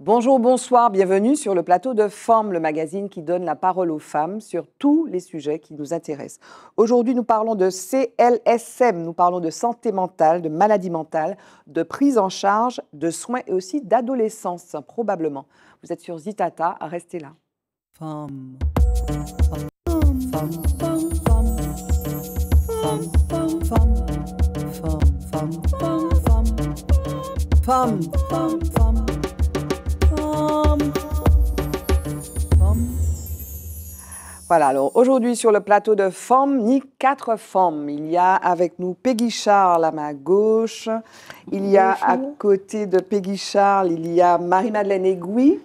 Bonjour, bonsoir, bienvenue sur le plateau de Forme, le magazine qui donne la parole aux femmes sur tous les sujets qui nous intéressent. Aujourd'hui, nous parlons de CLSM, nous parlons de santé mentale, de maladie mentale, de prise en charge, de soins et aussi d'adolescence, probablement. Vous êtes sur Zitata, restez là. Voilà, alors aujourd'hui sur le plateau de Forme, ni quatre formes. Il y a avec nous Peggy Charles à ma gauche. Il y a à côté de Peggy Charles, il y a Marie-Madeleine Aiguille.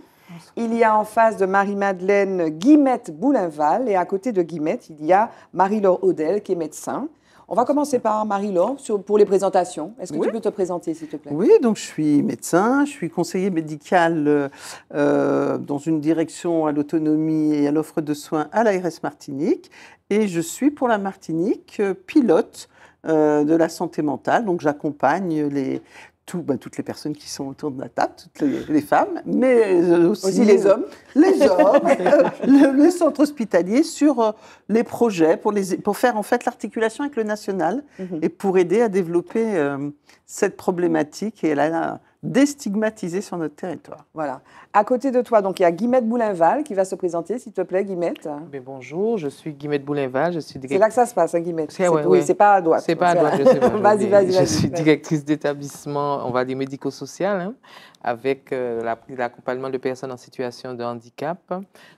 Il y a en face de Marie-Madeleine Guimette Boulinval. Et à côté de Guimette, il y a Marie-Laure Audel qui est médecin. On va commencer par Marie-Laure pour les présentations. Est-ce que tu peux te présenter, s'il te plaît Oui, donc je suis médecin, je suis conseiller médical euh, euh, dans une direction à l'autonomie et à l'offre de soins à l'ARS Martinique. Et je suis pour la Martinique euh, pilote de la santé mentale. Donc j'accompagne les tout, bah, toutes les personnes qui sont autour de la table, toutes les, femmes, mais euh, aussi, les hommes, les hommes, euh, le, centre hospitalier sur euh, les projets pour, les, pour faire en fait l'articulation avec le national mhm. et pour aider à développer cette problématique et là déstigmatisés sur notre territoire. Voilà. À côté de toi, donc il y a Guimette Boulinval qui va se présenter, s'il te plaît, Guimette. Mais bonjour, je suis Guimette Boulinval, je suis C'est là que ça se passe, hein, C'est, Oui, c'est pas à droite. C'est pas à droite, je sais pas. vas-y, vas-y, vas Je suis directrice d'établissement, on va dire médico-social, hein, avec euh, l'accompagnement de personnes en situation de handicap.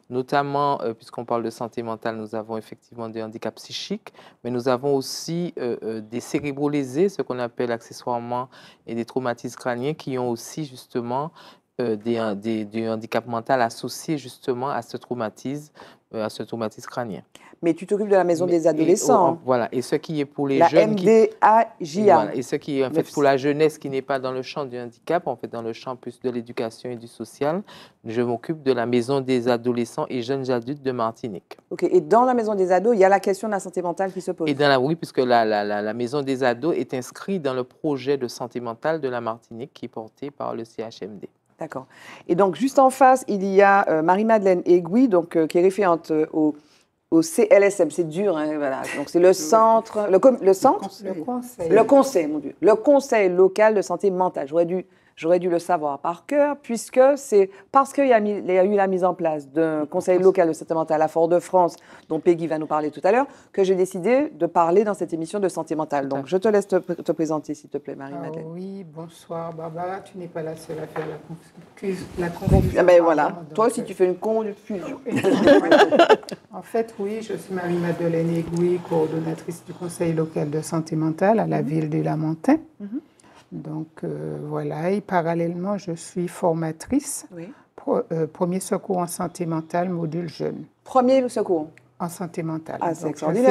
Notamment, euh, puisqu'on parle de santé mentale, nous avons effectivement des handicaps psychiques, mais nous avons aussi euh, des cérébrolésés, ce qu'on appelle accessoirement, et des traumatismes crâniens qui ont aussi justement des, handicap mental handicaps mentaux associés justement à ce traumatisme, à ce traumatisme crânien mais tu t'occupes de la maison des adolescents. voilà, et ce qui est pour les jeunes. La MDAJA. Voilà. Et ce qui est en fait pour la jeunesse qui n'est pas dans le champ du handicap, en fait dans le champ plus de l'éducation et du social, je m'occupe de la maison des adolescents et jeunes adultes de Martinique. OK, et dans la maison des ados, il y a la question de la santé mentale qui se pose. Et dans la, oui, puisque la, la, la, maison des ados est inscrite dans le projet de santé mentale de la Martinique qui est porté par le CHMD. D'accord. Et donc, juste en face, il y a euh, Marie-Madeleine Aiguille, donc, euh, qui est référente euh, au au CLSM, c'est dur, hein, voilà. Donc c'est le centre, le, le centre, le conseil. le conseil, mon Dieu, le conseil local de santé mentale. J'aurais dû J'aurais dû le savoir par cœur, puisque c'est parce qu'il y, a eu la mise en place d'un conseil local de santé mentale à Fort-de-France, dont Peggy va nous parler tout à l'heure, que j'ai décidé de parler dans cette émission de santé mentale. Donc, je te laisse te, présenter, s'il te plaît, Marie-Madeleine. Ah oui, bonsoir, Barbara. Tu n'es pas la seule à faire la, confusion. Ah ben voilà, toi aussi, tu fais une confusion. en fait, oui, je suis Marie-Madeleine Aiguille, coordonnatrice du conseil local de santé mentale à la mhm. ville des Lamentins. Donc euh, voilà, et parallèlement, je suis formatrice. Euh, premier secours en santé mentale, module jeune. Premier secours En santé mentale. Ah,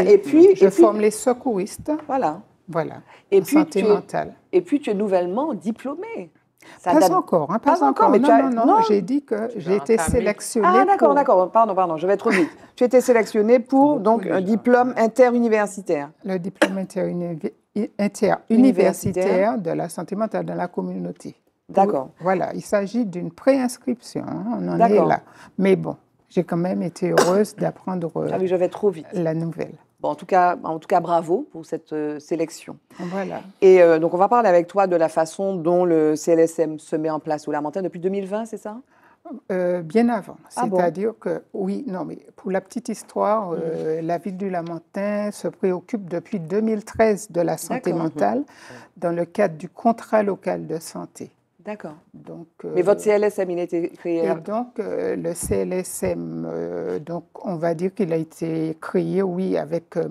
et puis. Je forme les secouristes. Voilà. Voilà. Et en puis, santé mentale. Et puis, tu es nouvellement diplômée. Hein, pas encore, pas, encore. Mais non, non, non, j'ai dit que j'ai été sélectionnée. Ah, d'accord, d'accord. Pardon, pardon, je vais trop vite. tu étais sélectionnée pour donc un diplôme interuniversitaire. Le diplôme interuniversitaire de la santé mentale dans la communauté. D'accord. Voilà, il s'agit d'une préinscription. Hein, on en est là. Mais bon, j'ai quand même été heureuse d'apprendre euh, ah je vais trop vite. la nouvelle en, tout cas, en tout cas, bravo pour cette euh, sélection. Voilà. Et euh, donc, on va parler avec toi de la façon dont le CLSM se met en place au Lamentin depuis 2020, c'est ça euh, bien avant. Ah C'est-à-dire que, oui, non, mais pour la petite histoire, la ville du Lamentin se préoccupe depuis 2013 de la santé mentale mmh. dans le cadre du contrat local de santé. D'accord. Donc, Mais votre CLSM, il a été créé et Donc, euh, le CLSM, euh, donc, on va dire qu'il a été créé, oui, avec euh,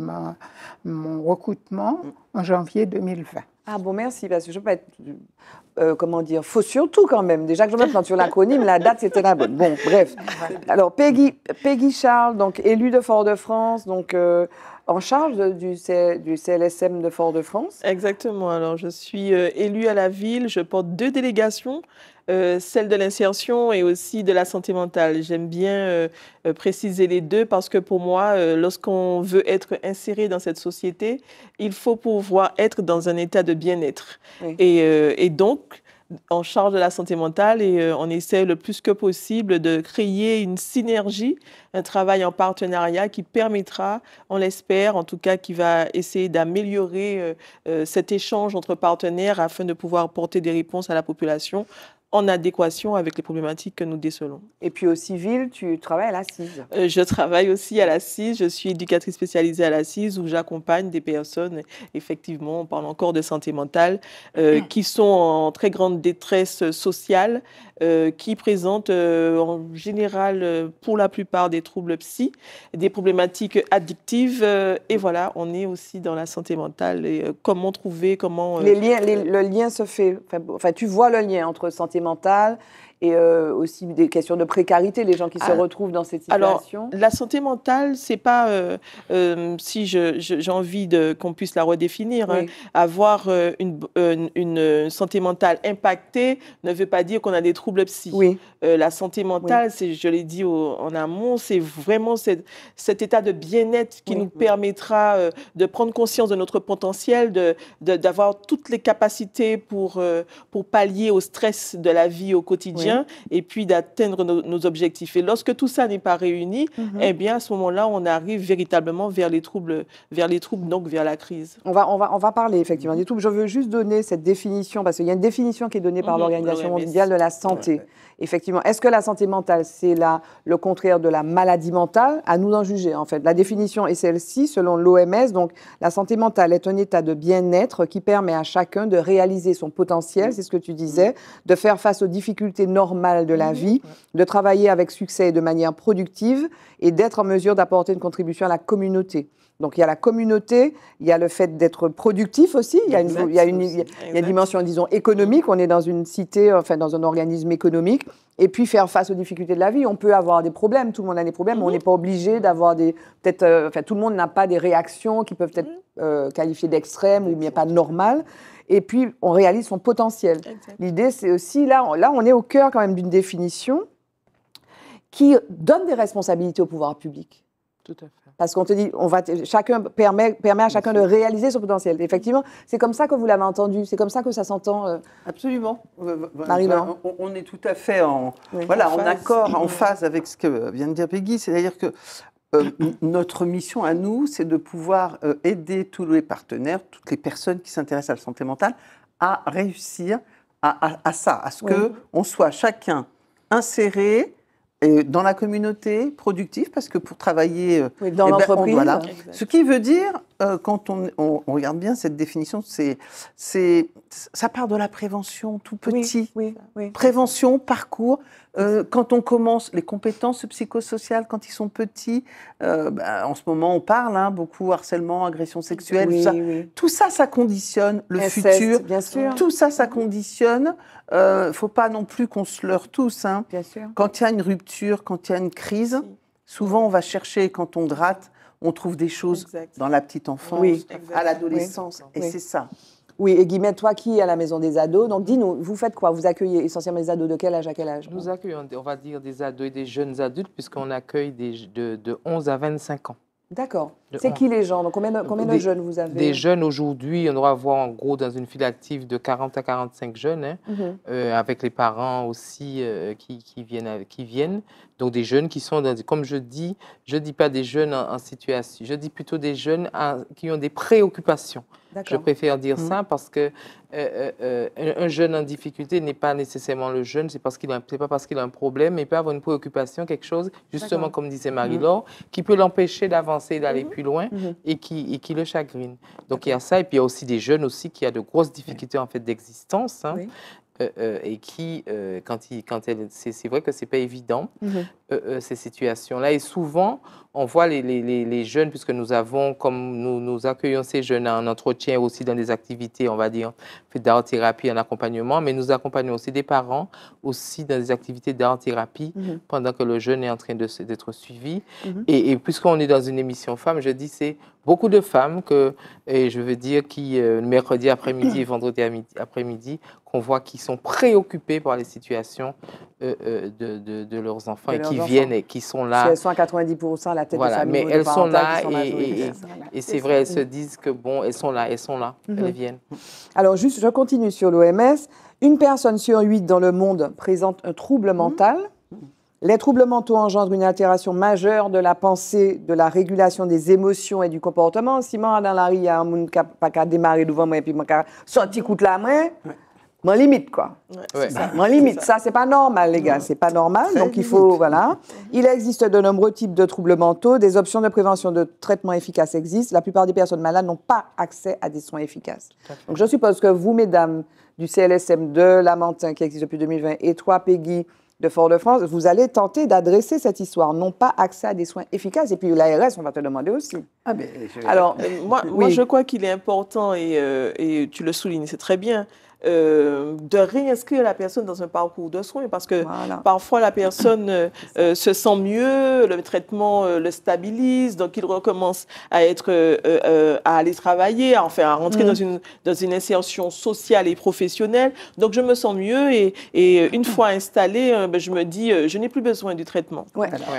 mon recrutement mm. en janvier 2020. Ah bon, merci, parce que je peux être, comment dire, faux surtout quand même. Déjà que je me plante sur l'acronyme, la date, c'était la bonne. Bon, bref. Alors, Peggy, Peggy Charles, donc élue de Fort-de-France, donc en charge du, du CLSM de Fort-de-France. Exactement. Alors, je suis élu euh, élue à la ville. Je porte deux délégations. Euh, celle de l'insertion et aussi de la santé mentale. J'aime bien euh, préciser les deux parce que pour moi, lorsqu'on veut être inséré dans cette société, il faut pouvoir être dans un état de bien-être. Et, et, donc, en charge de la santé mentale et euh, on essaie le plus que possible de créer une synergie, un travail en partenariat qui permettra, on l'espère en tout cas, qui va essayer d'améliorer euh, euh, cet échange entre partenaires afin de pouvoir porter des réponses à la population en adéquation avec les problématiques que nous décelons. Et puis au civil, tu travailles à l'Assise euh, Je travaille aussi à l'Assise. Je suis éducatrice spécialisée à l'Assise où j'accompagne des personnes, effectivement, on parle encore de santé mentale, euh, mm. qui sont en très grande détresse sociale, euh, qui présentent en général, pour la plupart, des troubles psy, des problématiques addictives. et voilà, on est aussi dans la santé mentale. Et comment trouver, comment... le lien se fait. Enfin, tu vois le lien entre santé mentale mental et euh, aussi des questions de précarité, les gens qui se ah. retrouvent dans cette situation Alors, la santé mentale, c'est pas, euh, euh, si j'ai envie qu'on puisse la redéfinir, hein. avoir une, santé mentale impactée ne veut pas dire qu'on a des troubles psy. la santé mentale, je l'ai dit en amont, c'est vraiment cet état de bien-être qui nous permettra de prendre conscience de notre potentiel, d'avoir de, toutes les capacités pour, pour pallier au stress de la vie au quotidien et puis d'atteindre nos, objectifs. Et lorsque tout ça n'est pas réuni, mhm. eh bien, à ce moment-là, on arrive véritablement vers les troubles, vers les troubles, donc vers la crise. On va, on va, on va parler effectivement mhm. des troubles. Je veux juste donner cette définition, parce qu'il y a une définition qui est donnée par mhm. l'Organisation mondiale de la santé effectivement, est-ce que la santé mentale, c'est le contraire de la maladie mentale À nous en juger, en fait. La définition est celle-ci, selon l'OMS. Donc, la santé mentale est un état de bien-être qui permet à chacun de réaliser son potentiel, c'est ce que tu disais, de faire face aux difficultés normales de la mhm. vie, de travailler avec succès et de manière productive, et d'être en mesure d'apporter une contribution à la communauté. Donc il y a la communauté, il y a le fait d'être productif aussi, il y a une, dimension, disons, économique, on est dans une cité, enfin dans un organisme économique, et puis faire face aux difficultés de la vie. On peut avoir des problèmes, tout le monde a des problèmes, on mhm. n'est pas obligé d'avoir des... peut euh, enfin tout le monde n'a pas des réactions qui peuvent être mhm. euh, qualifiées d'extrêmes ou bien pas normales et puis on réalise son potentiel. L'idée, c'est aussi, là là, on est au cœur quand même d'une définition qui donne des responsabilités au pouvoir public. Parce qu'on te dit, on va chacun permet, permet à chacun de réaliser son potentiel. Effectivement, c'est comme ça que vous l'avez entendu, c'est comme ça que ça s'entend. Euh. Absolument. Euh, euh, on, est tout à fait en, voilà, en, accord, en phase avec ce que vient de dire Peggy. C'est-à-dire que notre mission à nous, c'est de pouvoir aider tous les partenaires, toutes les personnes qui s'intéressent à la santé mentale, à réussir à, à, ça, à ce que qu'on soit chacun inséré dans la communauté productive, parce que pour travailler, euh, dans eh ben, l'entreprise. Voilà. Ce qui veut dire, euh, quand on, regarde bien cette définition, c'est, ça part de la prévention tout petit. Prévention, parcours. Euh, quand on commence les compétences psychosociales, quand ils sont petits, euh, bah, en ce moment on parle hein, beaucoup harcèlement, agression sexuelle, tout ça. ça. conditionne le futur. Bien sûr. Tout ça, ça conditionne. ne faut pas non plus qu'on se leurre tous. Hein. Quand il y a une rupture, quand il y a une crise, souvent on va chercher quand on gratte on trouve des choses dans la petite enfance, à l'adolescence, et c'est ça. Oui, et Guillemette, toi qui es à la maison des ados, donc dis-nous, vous faites quoi Vous accueillez essentiellement des ados de quel âge à quel âge Nous accueillons, on va dire, des ados et des jeunes adultes, puisqu'on accueille de, 11 à 25 ans. D'accord. C'est qui les gens Donc, combien, de jeunes vous avez Des jeunes aujourd'hui, on doit avoir en gros dans une file active de 40 à 45 jeunes, hein. mhm. euh, avec les parents aussi euh, viennent, qui viennent. Donc des jeunes qui sont, comme je dis, je ne dis pas des jeunes en, situation, je dis plutôt des jeunes qui ont des préoccupations. Je préfère dire mhm. ça parce que euh, euh, euh, un jeune en difficulté n'est pas nécessairement le jeune, c'est parce qu'il pas parce qu'il a un problème, mais il peut avoir une préoccupation, quelque chose, justement comme disait Marie-Laure, mhm. qui peut l'empêcher d'avancer, d'aller mhm. plus loin et qui, le chagrine. Donc il y a ça, et puis il y a aussi des jeunes aussi qui ont de grosses difficultés en fait d'existence, hein. Euh, euh, et qui, euh, quand, il, quand elle, c'est, vrai que c'est pas évident, mhm. Euh, euh, ces situations-là. Et souvent, on voit les, les, jeunes, puisque nous avons, comme nous, nous accueillons ces jeunes en entretien aussi dans des activités, on va dire, d'art-thérapie, en accompagnement, mais nous accompagnons aussi des parents aussi dans des activités d'art-thérapie mhm. pendant que le jeune est en train d'être suivi. Mhm. Et, puisqu'on est dans une émission femme je dis c'est beaucoup de femmes que, et je veux dire, qui, euh, mercredi après-midi et vendredi après-midi, qu'on voit qui sont préoccupées par les situations de, de, leurs enfants et qui viennent et qui sont là. elles sont à 90% à la tête de famille. Mais elles sont là et, et, et c'est vrai, elles se disent que bon, elles sont là, elles sont là, mhm. elles viennent. Alors juste, je continue sur l'OMS. Une personne sur huit dans le monde présente un trouble mhm. mental. Les troubles mentaux engendrent une altération majeure de la pensée, de la régulation des émotions et du comportement. Si moi, dans la rue, il y a un monde qui devant moi et puis qui a sorti coup de la main, mon limite, quoi. Ouais, limite. Ça, c'est pas normal, les gars. C'est pas normal. donc, il faut. Voilà. Il existe de nombreux types de troubles mentaux. Des options de prévention de traitement efficaces existent. La plupart des personnes malades n'ont pas accès à des soins efficaces. Donc, je suppose que vous, mesdames du CLSM de Lamantin qui existe depuis 2020, et toi, Peggy, de Fort-de-France, vous allez tenter d'adresser cette histoire, non pas accès à des soins efficaces. Et puis l'ARS, on va te demander aussi. Ah euh, Alors, euh, moi, je crois qu'il est important, euh, et, tu le soulignes, c'est très bien, euh, de réinscrire la personne dans un parcours de soins parce que parfois la personne euh, euh, se sent mieux, le traitement le stabilise, donc il recommence à être à aller travailler, à, enfin, à rentrer mm. dans une dans une insertion sociale et professionnelle. Donc je me sens mieux et, une fois installée, ben, je me dis je n'ai plus besoin du traitement.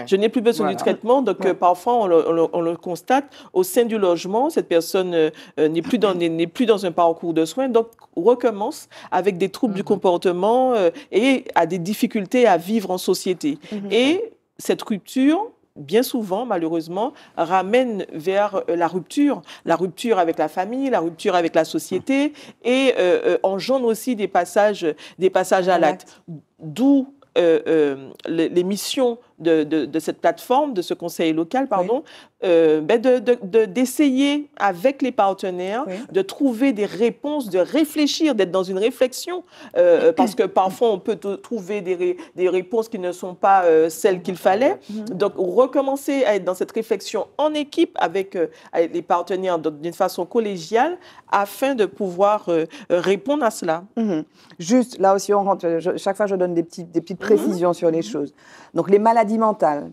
Je n'ai plus besoin du traitement. Donc parfois on le, on le, constate au sein du logement, cette personne n'est plus dans n'est plus dans un parcours de soins, donc recommence avec des troubles du mhm. comportement euh, et à des difficultés à vivre en société. Mhm. Et cette rupture, bien souvent, malheureusement, ramène vers euh, la rupture, la rupture avec la famille, la rupture avec la société, et euh, engendre aussi des passages, des passages à l'acte. D'où les missions de, cette plateforme, de ce conseil local, pardon, euh, ben d'essayer avec les partenaires de trouver des réponses, de réfléchir, d'être dans une réflexion, euh, parce que parfois on peut trouver des, des, réponses qui ne sont pas euh, celles qu'il fallait. Mhm. Donc recommencer à être dans cette réflexion en équipe avec, les partenaires d'une façon collégiale afin de pouvoir répondre à cela. Mhm. Juste, là aussi, on rentre, chaque fois je donne des, petites des petites mhm. précisions sur les choses. Donc les maladies maladie mentale.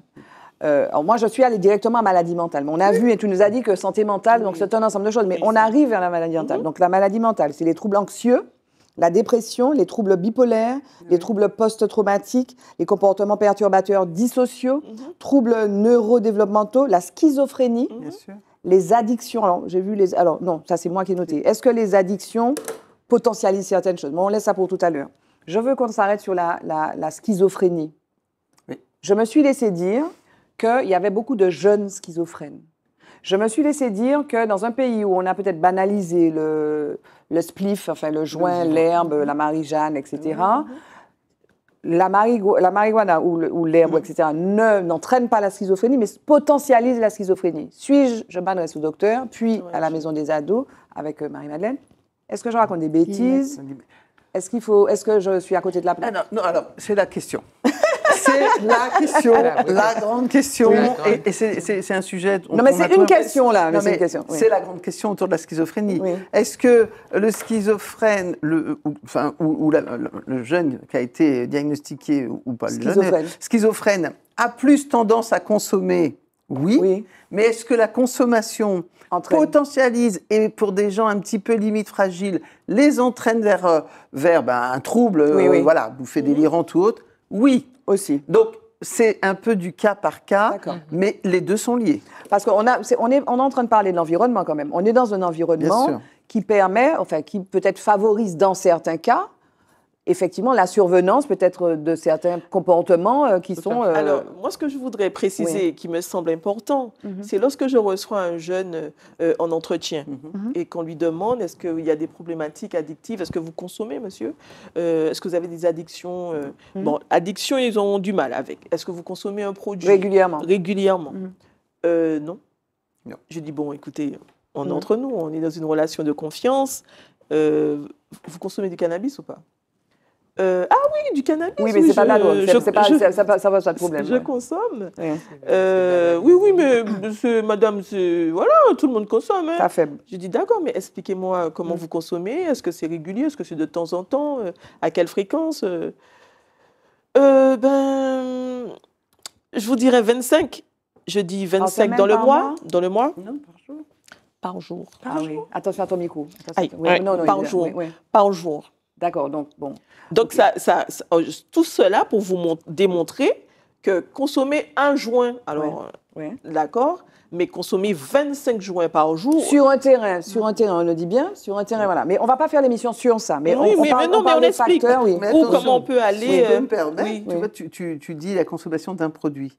Euh, alors moi, je suis allée directement à maladie mentale. Mais on a vu et tu nous as dit que santé mentale, donc c'est un ensemble de choses. Mais on arrive à la maladie mentale. Mhm. Donc la maladie mentale, c'est les troubles anxieux, la dépression, les troubles bipolaires, les troubles post-traumatiques, les comportements perturbateurs dissociaux, mhm. troubles neurodéveloppementaux, la schizophrénie, mhm. les addictions. Alors j'ai vu les. Alors non, ça c'est moi qui ai noté. Est-ce que les addictions potentialisent certaines choses Bon, on laisse ça pour tout à l'heure. Je veux qu'on s'arrête sur la schizophrénie. Je me suis laissé dire qu'il y avait beaucoup de jeunes schizophrènes. Je me suis laissé dire que dans un pays où on a peut-être banalisé le, spliff, enfin le joint, l'herbe, la marijuana, etc., la, la, marijuana ou l'herbe, mm. etc., n'entraîne pas la schizophrénie, mais potentialise la schizophrénie. Suis-je, je m'adresse au docteur, puis à la maison des ados avec euh, Marie-Madeleine. Est-ce que je raconte des bêtises Est-ce qu'il faut, est-ce que je suis à côté de la plaque ah non, alors c'est la question. c'est la question, ah la grande question. Et, c'est un sujet. non, mais c'est une question là. C'est la grande question autour de la schizophrénie. Est-ce que le schizophrène, le, ou, le, jeune qui a été diagnostiqué ou pas, le jeune, schizophrène, a plus tendance à consommer oui, mais est-ce que la consommation potentialise, et pour des gens un petit peu limite fragiles, les entraîne vers, euh, ben, un trouble, euh, voilà, bouffée mhm. délirante ou autre Oui. Aussi. Donc, c'est un peu du cas par cas, mhm. mais les deux sont liés. Parce qu'on est, on est, on est en train de parler de l'environnement quand même. On est dans un environnement qui permet, enfin, qui peut-être favorise dans certains cas effectivement la survenance peut-être euh, de certains comportements euh, qui sont... Euh, Alors, moi, ce que je voudrais préciser, qui me semble important, mhm. c'est lorsque je reçois un jeune en entretien mhm. Mhm. et qu'on lui demande, est-ce qu'il y a des problématiques addictives Est-ce que vous consommez, monsieur Est-ce que vous avez des addictions Bon, addiction, ils ont du mal avec. Est-ce que vous consommez un produit Régulièrement. Régulièrement. non. non. Je dis, bon, écoutez, on est entre nous, on est dans une relation de confiance. vous consommez du cannabis ou pas euh, ah oui, du cannabis. Oui, mais c'est pas ça, ça va, pas problème. Je consomme. oui, euh, oui, mais madame, voilà, tout le monde consomme. Hein. faible. Je dis d'accord, mais expliquez-moi comment vous consommez. Est-ce que c'est régulier Est-ce que c'est de temps en temps euh, À quelle fréquence euh, Ben, je vous dirais 25. Je dis 25 dans le mois, Dans le mois Non, par jour. Par jour. Ah Attention à ton micro. par jour. D'accord, donc bon. Donc ça, ça, oh, tout cela pour vous démontrer que consommer un joint, alors euh, d'accord, mais consommer 25 joints par jour. Sur un terrain, sur un terrain, on le dit bien, sur un terrain, voilà. Mais on ne va pas faire l'émission sur ça. Mais on, parle, explique comment on peut aller. Euh, tu, vois, tu, dis la consommation d'un produit.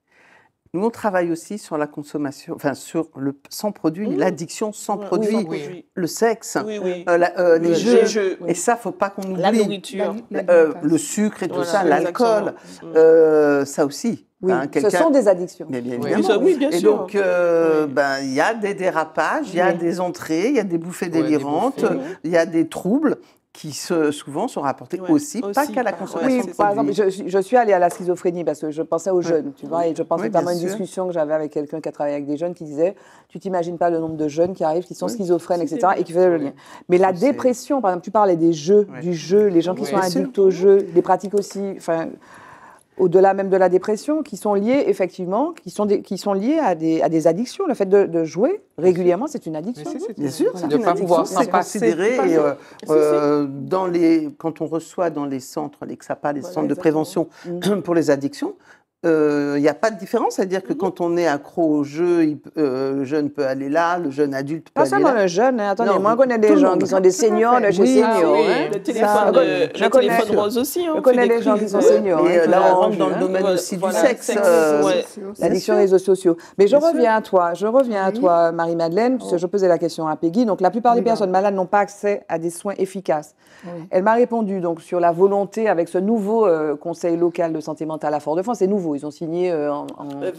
Nous, on travaille aussi sur la consommation, enfin sur le sans produit, mmh. l'addiction sans produit, le sexe, euh, euh, les, jeux, et ça, faut pas qu'on oublie. La euh, nourriture, le sucre et tout ça, l'alcool, mmh. ça aussi. Hein, ce sont des addictions. bien sûr. Et donc, ben, il y a des dérapages, il y a des entrées, il y a des bouffées délirantes, il y a des troubles qui se, souvent sont rapportés aussi, pas qu'à la consommation. Oui, par exemple, je, suis allée à la schizophrénie parce que je pensais aux jeunes, tu vois, et je pensais à une discussion que j'avais avec quelqu'un qui a travaillé avec des jeunes qui disait Tu t'imagines pas le nombre de jeunes qui arrivent, qui sont schizophrènes, etc., et qui faisaient le lien. Mais la dépression, par exemple, tu parlais des jeux, du jeu, les gens qui sont adultes au jeu, les pratiques aussi. Enfin, au-delà même de la dépression, qui sont liées effectivement, qui sont, qui sont à des, à des addictions. Le fait de, jouer régulièrement, c'est une addiction. Bien sûr, c'est une addiction. C'est et, euh, euh, dans les, quand on reçoit dans les centres, les XAPA, les centres de prévention mm. pour les addictions, il euh, n'y a pas de différence, c'est-à-dire que quand on est accro au jeu, euh, le jeune peut aller là, le jeune adulte peut aller là. Pas seulement le jeune, hein. attendez, moi je ah hein. connais hein, des gens qui sont des seniors, Le téléphone, rose aussi. je connais des, gens qui sont seniors. là, on rentre dans le domaine aussi du sexe, euh, l'addiction réseaux sociaux. Mais je reviens à toi, je reviens à toi, Marie-Madeleine, parce que je oh. posais la question à Peggy. Donc la plupart des personnes malades n'ont pas accès à des soins efficaces. Elle m'a répondu donc sur la volonté avec ce nouveau conseil local de santé mentale à Fort-de-France, c'est nouveau ils ont signé euh, en, le,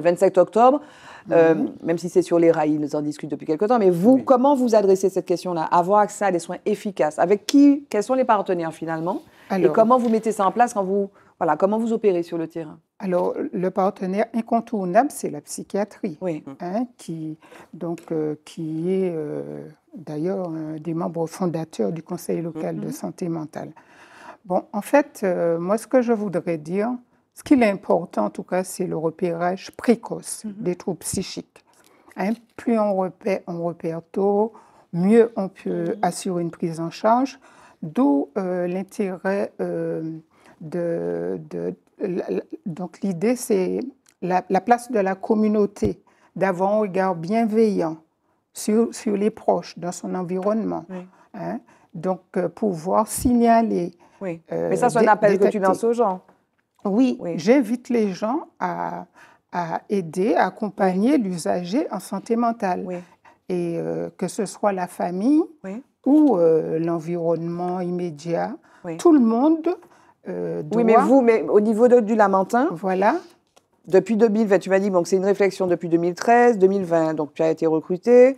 27 octobre. Mhm. Euh, même si c'est sur les rails, ils en discutent depuis quelque temps. Mais vous, comment vous adressez cette question-là Avoir accès à des soins efficaces. Avec qui Quels sont les partenaires finalement Et comment vous mettez ça en place quand vous voilà, comment vous opérez sur le terrain Alors, le partenaire incontournable, c'est la psychiatrie, hein, qui, donc, euh, qui est d'ailleurs un des membres fondateurs du Conseil local de mhm. santé mentale. Bon, en fait, moi, ce que je voudrais dire, ce qui est important, en tout cas, c'est le repérage précoce mhm. des troubles psychiques. Hein, plus on repère, on repère tôt, mieux on peut mhm. assurer une prise en charge, d'où euh, l'intérêt euh, de, Donc l'idée, c'est la, place de la communauté, d'avoir un regard bienveillant sur, sur, les proches, dans son environnement. Hein, donc euh, pouvoir signaler. Oui, mais ça, c'est un appel que tu lances aux gens. Oui, j'invite les gens à, aider, à accompagner l'usager en santé mentale. Et euh, que ce soit la famille ou euh, l'environnement immédiat, tout le monde euh, doit... Oui, mais vous, mais au niveau du Lamentin... Voilà. Depuis 2020, tu m'as dit, donc c'est une réflexion depuis 2013, 2020, donc tu as été recruté.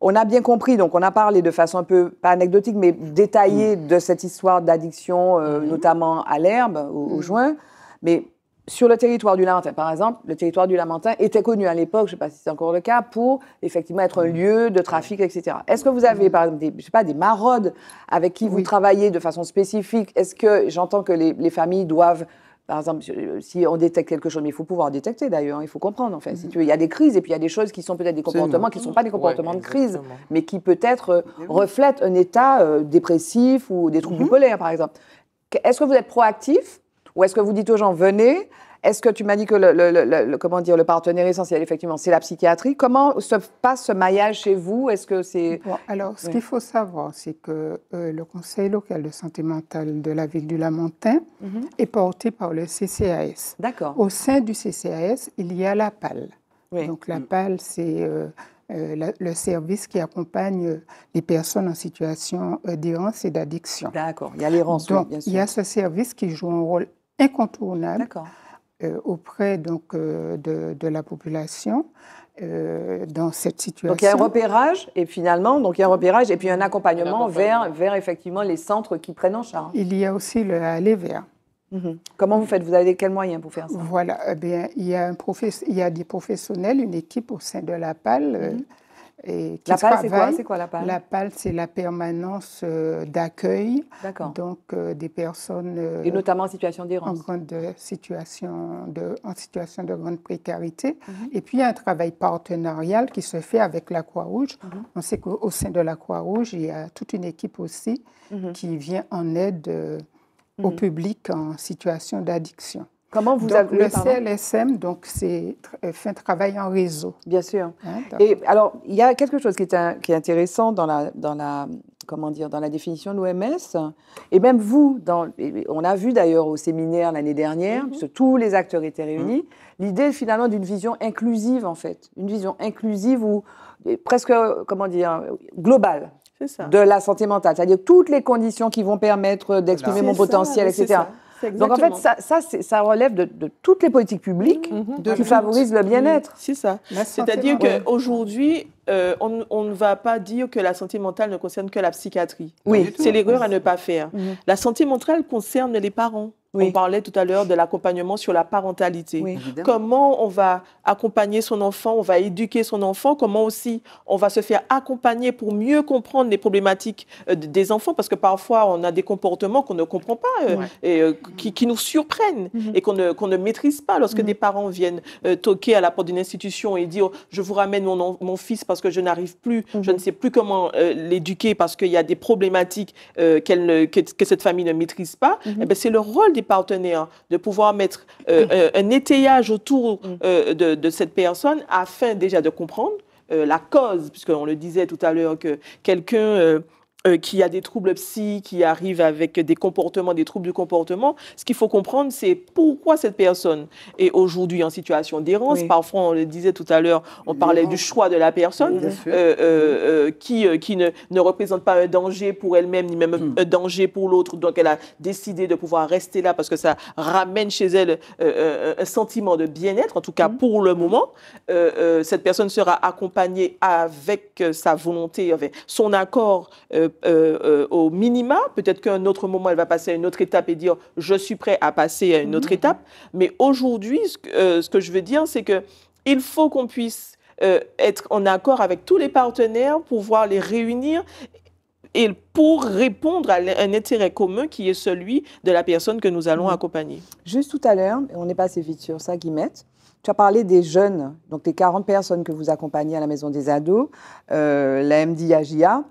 On a bien compris, donc on a parlé de façon un peu, pas anecdotique, mais détaillée mm. de cette histoire d'addiction, euh, mm. notamment à l'herbe, au, mm. joint. Mais sur le territoire du Lamentin, par exemple, le territoire du Lamentin était connu à l'époque, je ne sais pas si c'est encore le cas, pour effectivement être un lieu de trafic, etc. Est-ce que vous avez, par exemple, des, pas, des maraudes avec qui vous travaillez de façon spécifique Est-ce que j'entends que les familles doivent par exemple, euh, si on détecte quelque chose, mais il faut pouvoir détecter d'ailleurs, il faut comprendre en fait. Mhm. il y a des crises et puis il y a des choses qui sont peut-être des comportements qui ne sont pas des comportements de crise, mais qui peut-être euh, reflètent un état euh, dépressif ou des troubles mhm. bipolaires par exemple. Est-ce que vous êtes proactif ou est-ce que vous dites aux gens venez est-ce que tu m'as dit que le, comment dire, le partenaire essentiel, effectivement, c'est la psychiatrie. Comment se passe ce maillage chez vous Est-ce que c'est... alors, ce qu'il faut savoir, c'est que euh, le Conseil local de santé mentale de la ville du Lamantin mm-hmm. est porté par le CCAS. D'accord. Au sein du CCAS, il y a la PAL. Donc, la mm. PAL, c'est... Euh, euh, le service qui accompagne les personnes en situation d'errance et d'addiction. D'accord, il y a l'errance, bien sûr. Il y a ce service qui joue un rôle incontournable. D'accord euh, auprès donc, euh, de, la population euh, dans cette situation. Donc il y a un repérage et finalement, donc il y a un repérage et puis un accompagnement, Vers, vers effectivement les centres qui prennent en charge. Il y a aussi le aller vers. Mhm. Comment vous faites Vous avez quels moyens pour faire ça Voilà, eh bien, il, y a un il y a des professionnels, une équipe au sein de la PAL. Mhm la PAL, c'est quoi, la PAL La PAL, c'est la permanence euh, d'accueil. Donc, euh, des personnes. Euh, et notamment en situation d'errance. En, situation de, grande précarité. Mhm. Et puis, il y a un travail partenarial qui se fait avec la Croix-Rouge. Mhm. On sait qu'au sein de la Croix-Rouge, il y a toute une équipe aussi mhm. qui vient en aide au public en situation d'addiction. Comment vous avez, le CLSM, donc c'est euh, fait un travail en réseau. Bien sûr. Hein, et alors, il y a quelque chose qui est, intéressant dans la, dans la, comment dire, dans la définition de l'OMS, et même vous, on a vu d'ailleurs au séminaire l'année dernière, puisque mm-hmm. tous les acteurs étaient réunis, mm-hmm. l'idée finalement d'une vision inclusive en fait, une vision inclusive ou presque, comment dire, globale. de la santé mentale, c'est-à-dire toutes les conditions qui vont permettre d'exprimer mon potentiel, etc. Donc en fait, ça, ça, relève de, toutes les politiques publiques mhm. qui favorisent le bien-être. c'est ça. C'est-à-dire qu'aujourd'hui, euh, on, ne va pas dire que la santé mentale ne concerne que la psychiatrie. Oui. C'est l'erreur à ne pas faire. Mhm. La santé mentale concerne les parents. On parlait tout à l'heure de l'accompagnement sur la parentalité. Comment on va accompagner son enfant, on va éduquer son enfant, comment aussi on va se faire accompagner pour mieux comprendre les problématiques euh, des enfants, parce que parfois on a des comportements qu'on ne comprend pas, euh, et, euh, qui, nous surprennent mm-hmm. et qu'on ne, ne, maîtrise pas. Lorsque mm-hmm. des parents viennent toquer à la porte d'une institution et dire oh, je vous ramène mon, mon, fils parce que je n'arrive plus, mm-hmm. je ne sais plus comment l'éduquer parce qu'il y a des problématiques que, cette famille ne maîtrise pas, eh ben, c'est le rôle partenaires de pouvoir mettre euh, euh, un étayage autour mm. euh, de, cette personne afin déjà de comprendre la cause, puisqu'on le disait tout à l'heure que quelqu'un euh, qui a des troubles psy, qui arrive avec des comportements, des troubles du comportement, ce qu'il faut comprendre, c'est pourquoi cette personne est aujourd'hui en situation d'errance. Parfois, on le disait tout à l'heure, on parlait du choix de la personne euh, euh, qui, ne, représente pas un danger pour elle-même, ni même hmm. un danger pour l'autre. Donc, elle a décidé de pouvoir rester là parce que ça ramène chez elle un sentiment de bien-être, en tout cas hmm. pour le moment. cette personne sera accompagnée avec sa volonté, avec son accord euh, euh, au minima. Peut-être qu'à un autre moment, elle va passer à une autre étape et dire je suis prêt à passer à une autre mhm. étape. Mais aujourd'hui, euh, ce, que je veux dire, c'est que il faut qu'on puisse être en accord avec tous les partenaires, pouvoir les réunir et pour répondre à un intérêt commun qui est celui de la personne que nous allons mhm. accompagner. Juste tout à l'heure, on est passé vite sur ça, Guimette, tu as parlé des jeunes, donc les 40 personnes que vous accompagnez à la Maison des Ados, la MDIAJA.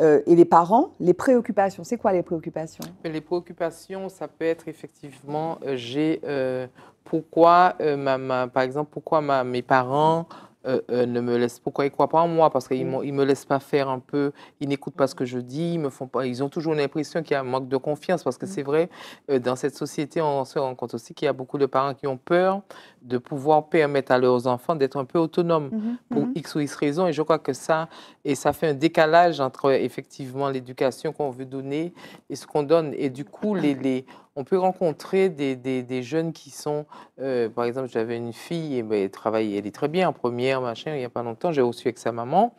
Euh, et les parents, les préoccupations, c'est quoi les préoccupations Les préoccupations, ça peut être effectivement, euh, j'ai euh, pourquoi, ma, par exemple, pourquoi mes parents euh, euh, ne me laissent, pourquoi ils croient pas en moi Parce qu'ils mm. ne me laissent pas faire un peu, ils n'écoutent pas ce que je dis, ils me font pas, ils ont toujours l'impression qu'il y a un manque de confiance, parce que mm. c'est vrai, euh, dans cette société, on se rend compte aussi qu'il y a beaucoup de parents qui ont peur de pouvoir permettre à leurs enfants d'être un peu autonomes mm-hmm. pour mm-hmm. X ou X raisons, et je crois que ça, et ça fait un décalage entre effectivement l'éducation qu'on veut donner et ce qu'on donne, et du coup, les, les on peut rencontrer des, jeunes qui sont, euh, par exemple, j'avais une fille, et, ben, elle travaille, elle est très bien en première, machin, il n'y a pas longtemps, j'ai reçu avec sa maman,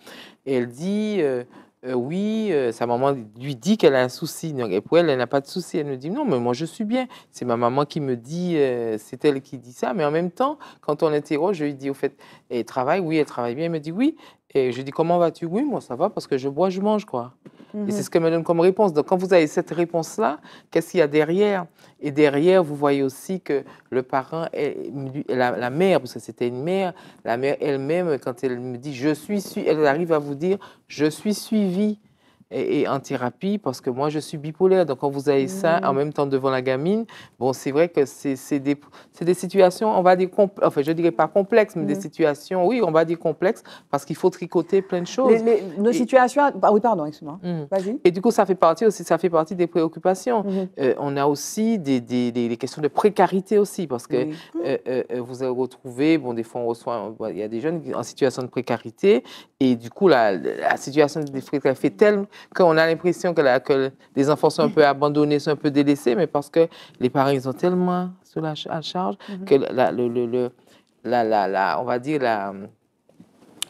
et elle dit, euh, euh, oui, sa maman lui dit qu'elle a un souci, et pour elle, elle n'a pas de souci, elle nous dit, non, mais moi je suis bien, c'est ma maman qui me dit, c'est elle qui dit ça, mais en même temps, quand on l'interroge, je lui dis, au fait, elle travaille, oui, elle travaille bien, elle me dit, oui, et je dis, comment vas-tu Oui, moi, ça va parce que je bois, je mange, quoi. Et c'est mhm. ce que me donne comme réponse. Donc, quand vous avez cette réponse-là, qu'est-ce qu'il y a derrière Et derrière, vous voyez aussi que le parent, est, la, mère, parce que c'était une mère, la mère elle-même, quand elle me dit, je suis, elle arrive à vous dire, je suis suivie et, en thérapie parce que moi, je suis bipolaire. Donc, quand vous avez ça en mm. même temps devant la gamine, bon, c'est vrai que c'est des, des, situations, on va dire, enfin, je dirais pas complexes, mais des mm. situations, oui, on va dire complexes parce qu'il faut tricoter plein de choses. Mais nos situations, ah oui, pardon, excuse-moi. Mm. Vas-y. Et du coup, ça fait partie aussi, ça fait partie des préoccupations. Mm-hmm. Euh, on a aussi des, des, des, questions de précarité aussi parce que euh, euh, vous avez retrouvé, bon, des fois, on reçoit, il y a des jeunes en situation de précarité et du coup, la, la situation de précarité fait tellement on a l'impression que, la, les enfants sont un peu abandonnés, sont un peu délaissés, mais parce que les parents, ils ont tellement sous la à charge mhm. que, le, le, la, la, on va dire, la,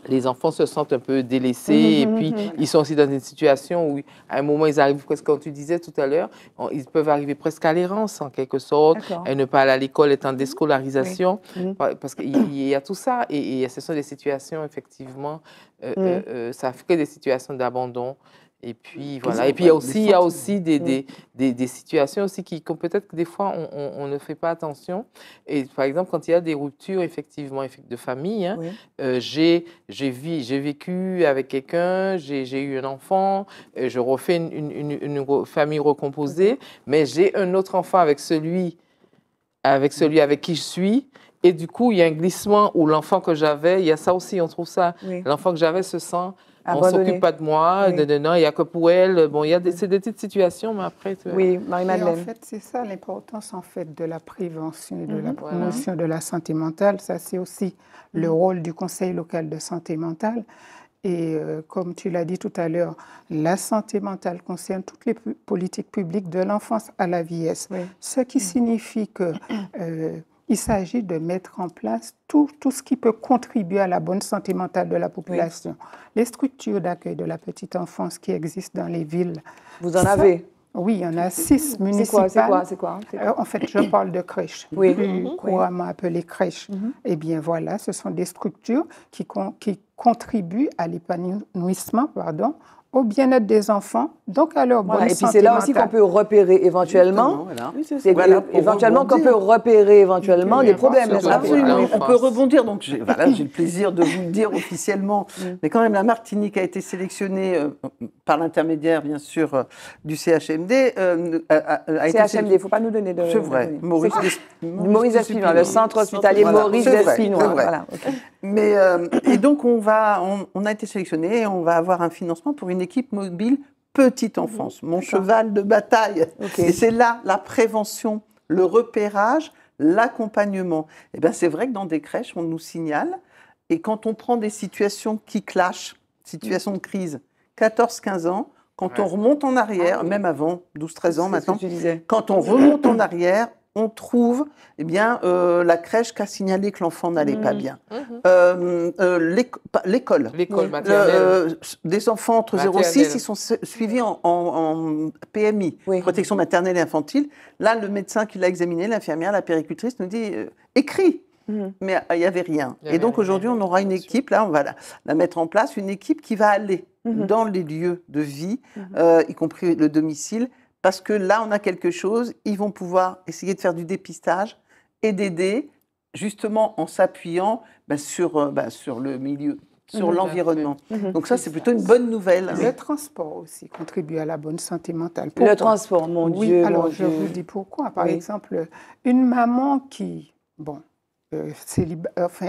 les enfants se sentent un peu délaissés mhm, et puis mhm, ils sont aussi dans une situation où à un moment ils arrivent presque comme tu disais tout à l'heure ils peuvent arriver presque à l'errance en quelque sorte et ne pas aller à l'école étant en déscolarisation parce qu'il y, a tout ça et, ce sont des situations effectivement euh, euh, euh, ça crée des situations d'abandon et puis voilà. Et puis il y a aussi, il aussi des, des, situations aussi qui, peut-être que des fois on, ne fait pas attention. Et par exemple, quand il y a des ruptures effectivement de famille, hein, euh, j'ai vécu avec quelqu'un, j'ai eu un enfant, euh, je refais une, famille recomposée, mhm. mais j'ai un autre enfant avec celui avec celui avec qui je suis. Et du coup, il y a un glissement où l'enfant que j'avais, il y a ça aussi, on trouve ça. L'enfant que j'avais se sent on ne s'occupe pas de moi, il n'y a que pour elle. Bon, il c'est des petites situations, mais après. oui, Marie-Madeleine. En fait, c'est ça l'importance en fait de la prévention et de la mhm. promotion de la santé mentale. Ça, c'est aussi le mhm. rôle du Conseil local de santé mentale. Et euh, comme tu l'as dit tout à l'heure, la santé mentale concerne toutes les politiques publiques de l'enfance à la vieillesse. Ce qui mhm. signifie que euh, il s'agit de mettre en place tout, tout, ce qui peut contribuer à la bonne santé mentale de la population. Les structures d'accueil de la petite enfance qui existent dans les villes. Vous en avez oui, il y en a six municipales. C'est quoi, euh, En fait, je parle de crèches, oui. plus mhm. couramment appelées crèches. Mhm. Eh bien, voilà, ce sont des structures qui, qui contribuent à l'épanouissement, pardon, au bien-être des enfants, donc à leur Et puis c'est là aussi qu'on peut repérer éventuellement, éventuellement qu'on peut repérer éventuellement des problèmes. Absolument. On peut rebondir. Donc voilà, j'ai le plaisir de vous le dire officiellement. Mm. Mais quand même, la Martinique a été sélectionnée euh, par l'intermédiaire, bien sûr, euh, du CHMD. CHMD, il ne faut pas nous donner de. C'est vrai. Maurice, Despinois. Maurice Despinois, le centre hospitalier Maurice Despinot. Mais, euh, et donc, on, va, on, a été sélectionné et on va avoir un financement pour une équipe mobile petite enfance, mhm. mon cheval de bataille. Et c'est là la prévention, le repérage, l'accompagnement. Et eh bien, c'est vrai que dans des crèches, on nous signale. Et quand on prend des situations qui clashent, situations de crise, 14-15 ans, ah quand on remonte en arrière, même avant, 12-13 ans maintenant, quand on remonte en arrière, on trouve eh bien, euh, la crèche qui a signalé que l'enfant n'allait pas mmh. bien. Mmh. Euh, euh, l'école. L'école mmh. maternelle. des enfants entre 0 et 6, ils sont suivis en, PMI, protection maternelle et infantile. Là, le médecin qui l'a examiné, l'infirmière, la péricultrice, nous dit écrit, mais il n'y avait rien. et donc aujourd'hui, on aura une équipe, là, on va la, mettre en place, une équipe qui va aller dans les lieux de vie, y compris le domicile, parce que là, on a quelque chose, ils vont pouvoir essayer de faire du dépistage et d'aider, justement en s'appuyant bah, sur, euh, bah, sur le milieu sur mhm. l'environnement. Mhm. Mhm. Donc ça, c'est plutôt une bonne nouvelle. Le transport aussi contribue à la bonne santé mentale. Le transport, mon Dieu. Alors, je vous dis pourquoi. Par exemple, une maman qui, bon,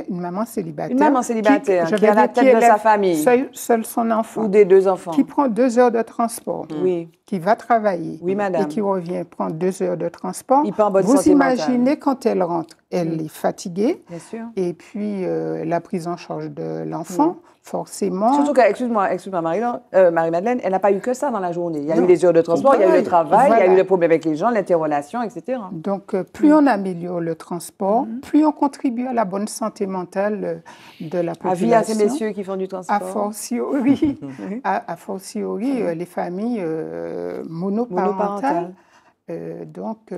une maman célibataire. Une maman qui, la de sa famille. Seul, son enfant. Ou des deux enfants. Qui prend deux heures de transport. Mm. Oui. Qui va travailler. Oui, Et qui revient prendre deux heures de transport. Vous imaginez quand elle rentre, elle mm. est fatiguée. sûr. Et puis, euh, la prise en charge de l'enfant. Mm forcément. Surtout que, excuse-moi, excuse-moi euh, Marie-Madeleine, elle n'a pas eu que ça dans la journée. Il y a eu les heures de transport, il y a eu le travail, il y a eu le problème avec les gens, l'interrelation, etc. Donc, euh, plus mm. on améliore le transport, mm. plus on contribue à la bonne santé mentale euh, de la population. vie à ces messieurs qui font du transport. A fortiori, oui mm. les familles euh, monoparentales. donc,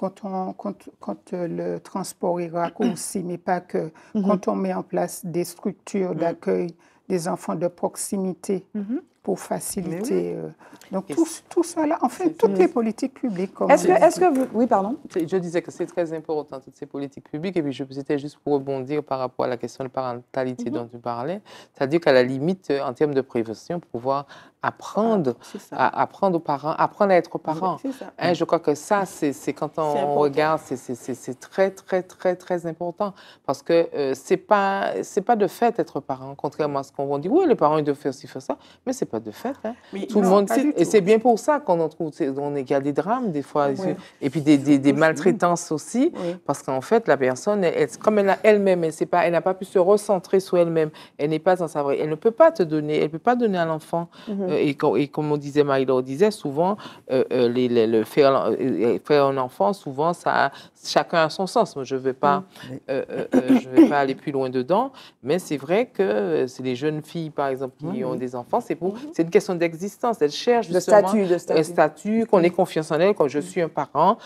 quand, on, quand, quand euh, le transport est aussi, mais pas que, mhm. quand on met en place des structures mhm. d'accueil des enfants de proximité mhm. pour faciliter. Euh, donc tout, tout, cela, en fait, toutes les politiques publiques. Est-ce que, est que, Oui, pardon. Je disais que c'est très important, toutes ces politiques publiques. Et puis je c'était juste pour rebondir par rapport à la question de parentalité dont tu parlais. C'est-à-dire qu'à la limite, euh, en termes de prévention, pouvoir apprendre, à, apprendre aux parents, apprendre à être parent. Hein, je crois que ça, c'est quand on regarde, c'est très, très, très, très important parce que ce euh, c'est pas c'est pas de fait être parent, contrairement à ce qu'on dit. Oui, les parents, ils doivent faire ceci, faire ça, mais c'est pas de fait. Hein. tout le monde sait, Et c'est bien pour ça qu'on en trouve, on a des drames des fois, et puis des, maltraitances aussi, parce qu'en fait, la personne, comme elle a elle-même, elle n'a pas, elle pas pu se recentrer sur elle-même, elle n'est pas en sa vraie, elle ne peut pas te donner, elle ne peut pas donner à l'enfant. Mhm. Euh, et, comme on disait, Marie-Laure disait, souvent, euh, euh, le faire, faire, un enfant, souvent, ça, chacun a son sens. Moi, je ne vais, pas, mm. vais pas aller plus loin dedans, mais c'est vrai que c'est les jeunes filles, par exemple, qui mm. ont des enfants, c'est mm. c'est une question d'existence. Elles cherchent justement statut, statut. un statut, qu'on ait confiance en elles, quand je suis un parent,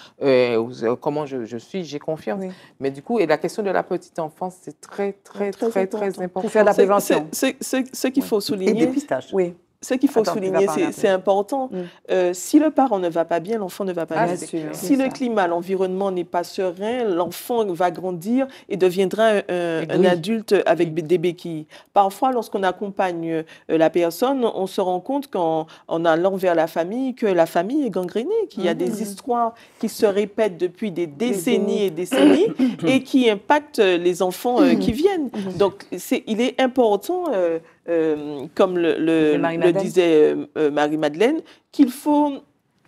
comment je, suis, j'ai confiance. Mais du coup, et la question de la petite enfance, c'est très, très, très, très, Très important. Pour faire la prévention. C'est ce qu'il faut souligner. Et dépistage. Oui ce qu'il faut souligner, c'est important. Mm. Euh, si le parent ne va pas bien, l'enfant ne va pas ah, bien. si le climat, l'environnement n'est pas serein, l'enfant va grandir et deviendra un, adulte avec des béquilles. Parfois, lorsqu'on accompagne euh, la personne, on se rend compte qu'en allant vers la famille, que la famille est gangrénée, qu'il y a des mm. histoires qui se répètent depuis des décennies et décennies et qui impactent euh, les enfants qui mm. viennent. Donc, il est important euh, comme le, le, le disait euh, euh, Marie-Madeleine, qu'il faut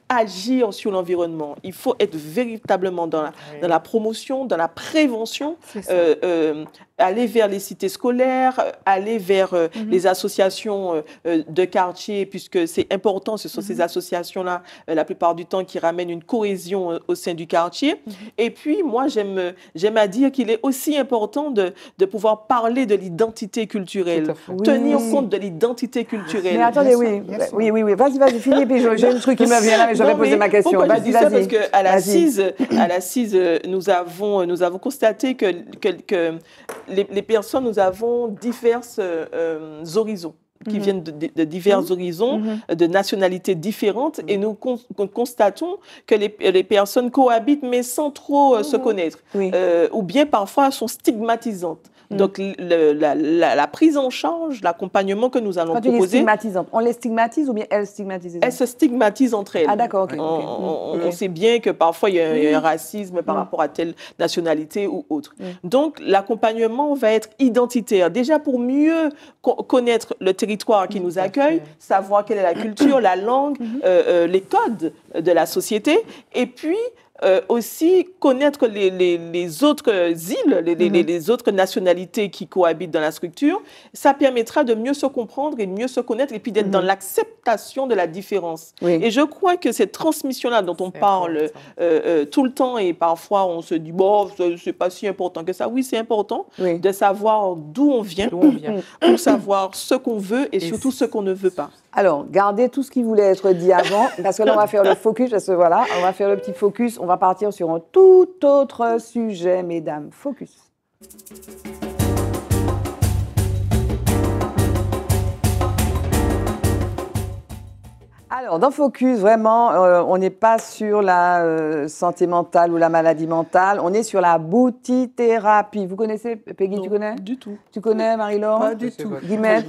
agir sur l'environnement. Il faut être véritablement dans la, dans la promotion, dans la prévention, euh, euh, aller vers les cités scolaires, euh, aller vers mhm. les associations de quartier, puisque c'est important, ce sont mhm. ces associations-là, la plupart du temps, qui ramènent une cohésion au sein du quartier. Mhm. Et puis, moi, j'aime à dire qu'il est aussi important de, de pouvoir parler de l'identité culturelle, tenir compte de l'identité culturelle. Ah, mais attendez, oui, oui, oui, vas-y, vas-y, finis, j'ai un truc qui me vient Je posé ma question. Pourquoi la je dis ça Parce qu'à l'assise, à nous avons, nous avons constaté que, les, personnes, nous avons divers euh, horizons qui mhm. viennent de, divers mhm. horizons, mhm. de nationalités différentes, et nous constatons que les, personnes cohabitent mais sans trop euh, se connaître, euh, ou bien parfois sont stigmatisantes. Mm. Donc, la, prise en charge, l'accompagnement que nous allons Quand proposer. on les stigmatise ou bien elles stigmatisent Elles se stigmatisent entre elles. Ah, d'accord, ok. – On, mm. sait bien que parfois il y a un, racisme par mm. rapport à telle nationalité ou autre. Donc, l'accompagnement va être identitaire. Déjà pour mieux connaître le territoire qui nous accueille, savoir quelle est la culture, la langue, mm-hmm. euh, euh, les codes de la société. Et puis, euh, aussi connaître les, autres îles, mhm. les, autres nationalités qui cohabitent dans la structure, ça permettra de mieux se comprendre et de mieux se connaître et puis d'être dans mhm. l'acceptation de la différence. Et je crois que cette transmission-là dont on parle euh, euh, tout le temps et parfois on se dit, bon, c'est pas si important que ça. Oui, c'est important de savoir d'où on vient, on pour savoir ce qu'on veut et, surtout ce qu'on ne veut pas. Alors, gardez tout ce qui voulait être dit avant, parce que là, on va faire le focus, parce que voilà, on va faire le petit focus on va partir sur un tout autre sujet, mesdames. Focus. Alors, dans Focus, vraiment, euh, on n'est pas sur la euh, santé mentale ou la maladie mentale, on est sur la boutithérapie. Vous connaissez, Peggy, tu connais Du tout. Tu connais, Marie-Laure Pas du tout. Guillemette,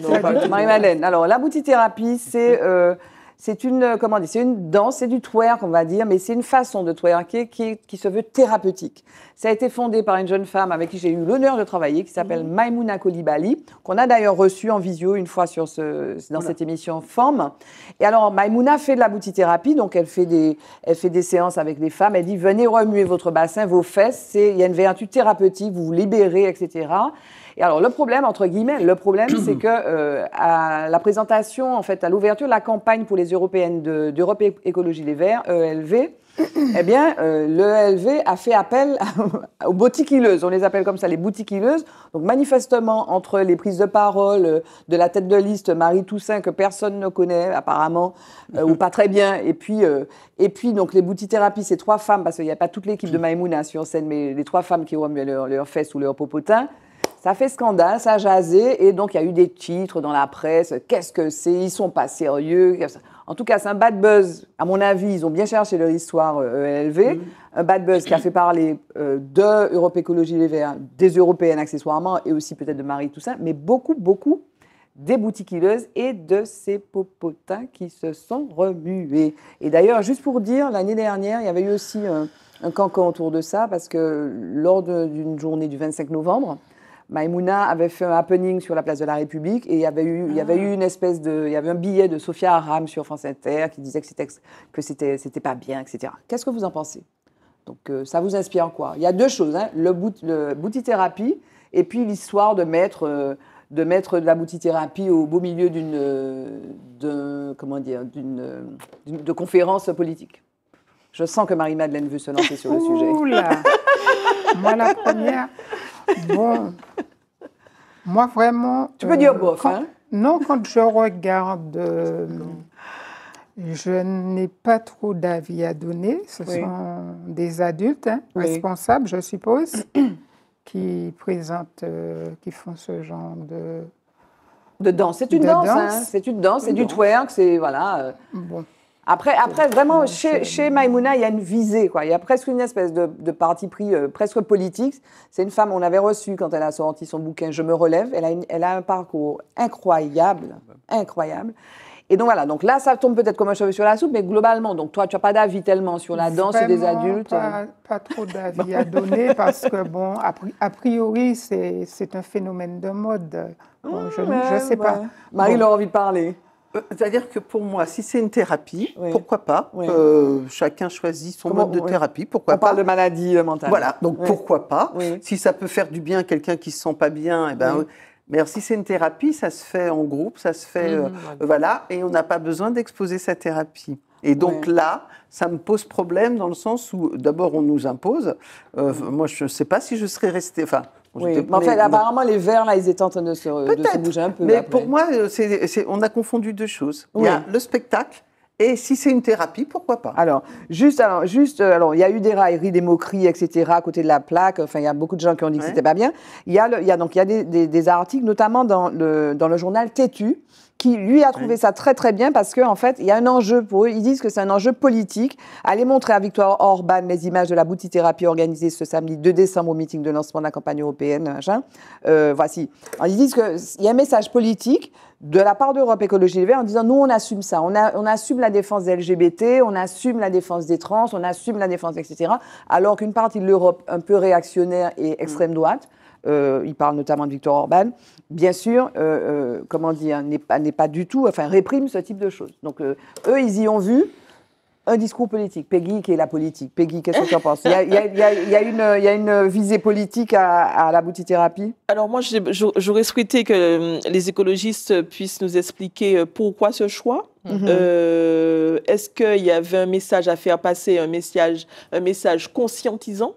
Marie-Madeleine. Alors, la boutithérapie, c'est euh, c'est une, euh, comment dire, c'est une danse, c'est du twerk, on va dire, mais c'est une façon de twerker qui se veut thérapeutique. Ça a été fondé par une jeune femme avec qui j'ai eu l'honneur de travailler, qui s'appelle mhm. Maimouna Kolibali, qu'on a d'ailleurs reçue en visio une fois sur ce, dans cette émission Forme. Et alors, Maimouna fait de la boutithérapie, donc elle fait, des, elle fait des séances avec des femmes. Elle dit venez remuer votre bassin, vos fesses, il y a une vertu thérapeutique, vous vous libérez, etc. Et alors le problème, entre guillemets, le problème, c'est que euh, à la présentation, en fait, à l'ouverture de la campagne pour les européennes d'Europe de, Écologie Les Verts, ELV, eh bien, euh, le LV a fait appel aux boutiquilleuses. On les appelle comme ça, les boutiquilleuses. Donc, manifestement, entre les prises de parole euh, de la tête de liste Marie Toussaint, que personne ne connaît apparemment, euh, ou pas très bien, et puis, et puis donc les boutithérapies, ces trois femmes, parce qu'il n'y a pas toute l'équipe de Maïmouna sur scène, mais les trois femmes qui ont leurs leur fesses ou leurs popotins. Ça fait scandale, ça a jasé, et donc il y a eu des titres dans la presse. Qu'est-ce que c'est Ils sont pas sérieux. En tout cas, c'est un bad buzz. À mon avis, ils ont bien cherché leur histoire ELV. Euh, e mm. Un bad buzz qui a fait parler euh, de Europe Écologie Les Verts, des Européennes accessoirement, et aussi peut-être de Marie Toussaint, mais beaucoup, beaucoup des boutiquilleuses et de ces popotins qui se sont remués. Et d'ailleurs, juste pour dire, l'année dernière, il y avait eu aussi euh, un cancan autour de ça, parce que lors d'une journée du 25 novembre, Maïmouna avait fait un happening sur la place de la République et il y avait eu, il y avait eu ah. une espèce de, il y avait un billet de Sophia Aram sur France Inter qui disait que c'était, que c'était, c'était pas bien, etc. Qu'est-ce que vous en pensez Donc euh, ça vous inspire quoi Il y a deux choses, hein. le, bout, le boutithérapie et puis l'histoire de mettre, euh, de mettre de la boutithérapie au beau milieu d'une, euh, comment dire, d'une, de conférence politique. Je sens que Marie-Madeleine veut se lancer sur le sujet. Oula Moi la première. Bon, moi vraiment. Tu peux dire bof, hein. Non, quand je regarde, euh, je n'ai pas trop d'avis à donner. Ce sont des adultes hein, responsables, je suppose, qui présentent, euh, qui font ce genre de. De danse. C'est une hein. danse, c'est une danse, c'est du twerk, c'est. Voilà. Euh, bon. Après, après vraiment, chez, chez Maïmouna, il y a une visée. Quoi. Il y a presque une espèce de, de parti pris euh, presque politique. C'est une femme, on avait reçue quand elle a sorti son bouquin Je me relève. Elle a, elle a un parcours incroyable, incroyable. Et donc voilà, donc là, ça tombe peut-être comme un cheveu sur la soupe, mais globalement, donc toi, tu n'as pas d'avis tellement sur la danse des adultes Pas, trop d'avis à donner parce que, bon, a priori, c'est un phénomène de mode. je ne sais pas. Marie, bon. leur envie de parler. Euh, c'est-à-dire que pour moi, si c'est une thérapie, pourquoi pas euh, Chacun choisit son mode de thérapie, pourquoi On pas On parle de maladie euh, mentale. Voilà, donc pourquoi pas Si ça peut faire du bien à quelqu'un qui se sent pas bien, eh ben. Mais si c'est une thérapie, ça se fait en groupe, ça se fait. Mhm, voilà, et on n'a pas besoin d'exposer sa thérapie. Et donc là, ça me pose problème dans le sens où, d'abord, on nous impose. Moi, je ne sais pas si je serais restée. Enfin, oui, mais en fait, apparemment, les verts, là, ils étaient en train de se, de bouger un peu. Mais pour moi, euh, c'est on a confondu deux choses. Il y a le spectacle et si c'est une thérapie, pourquoi pas Alors, juste, alors, juste, euh, alors, il y a eu des railleries, des moqueries, etc. à côté de la plaque. Enfin, il y a beaucoup de gens qui ont dit que c'était pas bien. Il y a, il y a donc, il y a des, des, des articles, notamment dans le, dans le journal Têtu, qui lui a trouvé ça très très bien parce que en fait, il y a un enjeu pour eux. Ils disent que c'est un enjeu politique. Allez montrer à Victoire Orban les images de la thérapie organisée ce samedi 2 décembre au meeting de lancement de la campagne européenne. Euh, voici. ils disent qu'il y a un message politique de la part d'Europe Écologie Les Verts en disant nous on assume ça, on, assume la défense des LGBT, on assume la défense des trans, on assume la défense etc. Alors qu'une partie de l'Europe un peu réactionnaire et extrême mm. droite euh, il parle notamment de Victor Orban, bien sûr, euh, euh, comment dire, n'est pas, du tout, enfin, réprime ce type de choses. Donc, eux, ils y ont vu un discours politique. Peggy, qui est la politique. Peggy, qu'est-ce que tu en penses Il y a, une visée politique à, à la boutithérapie Alors moi, j'aurais souhaité que les écologistes puissent nous expliquer pourquoi ce choix. Mm-hmm. Est-ce qu'il y avait un message à faire passer, un message, un message conscientisant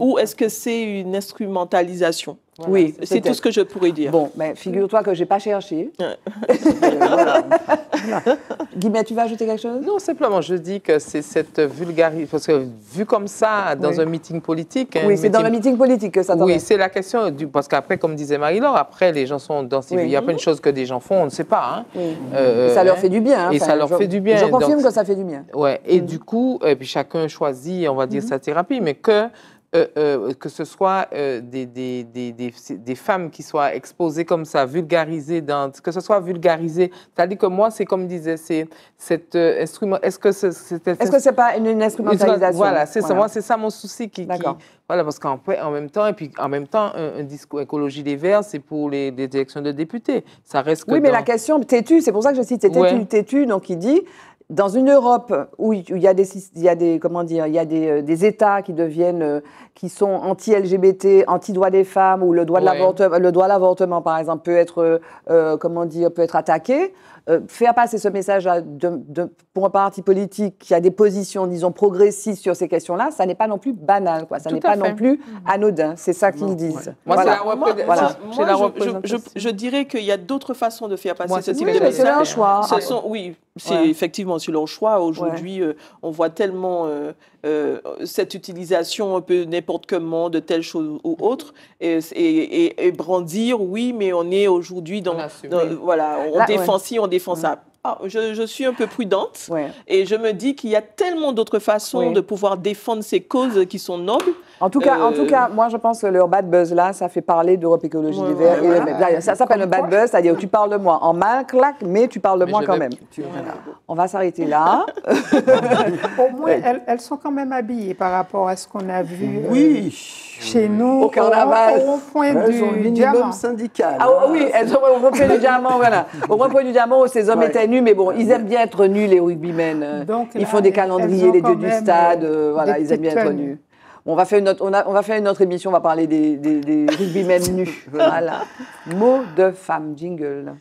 ou est-ce que c'est une instrumentalisation oui, c'est tout ce que je pourrais dire. Bon, mais ben, figure-toi que j'ai pas cherché. Guillaume, tu vas ajouter quelque chose Non, simplement, je dis que c'est cette vulgarité, parce que vu comme ça, dans un meeting politique... Hein, oui, c'est dans le meeting politique que ça Oui, c'est la question, du... parce qu'après, comme disait Marie-Laure, après, les gens sont dans... Il n'y a pas une chose que des gens font, on ne sait pas. et hein. euh, ça leur fait du bien. Hein, et ça leur fait du bien. Je confirme que ça fait du bien. Ouais. Et mm. du coup, puis chacun choisit, on va dire, mm-hmm. sa thérapie, mais que euh, euh, que ce soit euh, des, des, des, des, femmes qui soient exposées comme ça, vulgarisées, dans, que ce soit vulgarisé. C'est-à-dire que moi, c'est comme disait, c'est cet instrument. Est-ce que c'est. Est, ce que c'est pas une, instrumentalisation Voilà, c'est ça. Moi, c'est ça mon souci qui. voilà, parce qu'en en même temps, et puis en même temps, un, discours écologie des Verts, c'est pour les, élections de députés. Ça reste. oui, mais la question têtue, c'est pour ça que je cite, c'est têtue donc il dit dans une Europe où il y a des, il a des comment dire, il y a des, euh, États qui deviennent, euh, qui sont anti-LGBT, anti-droit des femmes, où le droit de l'avortement, à l'avortement par exemple peut être, euh, comment dire, peut être attaqué. faire passer ce message à de, pour un parti politique qui a des positions, disons, progressistes sur ces questions-là, ça n'est pas non plus banal, quoi. Ça n'est pas non plus mm-hmm. anodin. C'est ça qu'ils disent. Moi, je, dirais qu'il y a d'autres façons de faire passer ce type de message. C'est un choix. oui, c'est effectivement sur leur choix. Aujourd'hui, euh, on voit tellement euh, euh, cette utilisation un peu n'importe comment de telle chose ou autre et, brandir, oui, mais on est aujourd'hui dans, voilà, on défend si, ci, on défend ça. Ah, je, suis un peu prudente et je me dis qu'il y a tellement d'autres façons de pouvoir défendre ces causes qui sont nobles en tout cas, en tout euh, cas, moi je pense que leur bad buzz là, ça fait parler d'Europe Écologie ça s'appelle le bad buzz, c'est-à-dire tu parles de moi en main, claque, mais tu parles de moi quand même. On va s'arrêter là. Au moins, elles, sont quand même habillées par rapport à ce qu'on a vu. Euh, oui. chez nous, au carnaval, au, point elles du ont syndical. Ah oui, hein. elles ont au point du diamant, voilà. Au point du diamant, ces hommes étaient nus, mais bon, ils aiment bien être nus les rugbymen. ils font des calendriers les dieux du stade, voilà, ils aiment bien être nus. On va faire une autre, on, on va faire une autre émission, on va parler des, des, des rugbymen nus. Voilà. Mot de femme, jingle.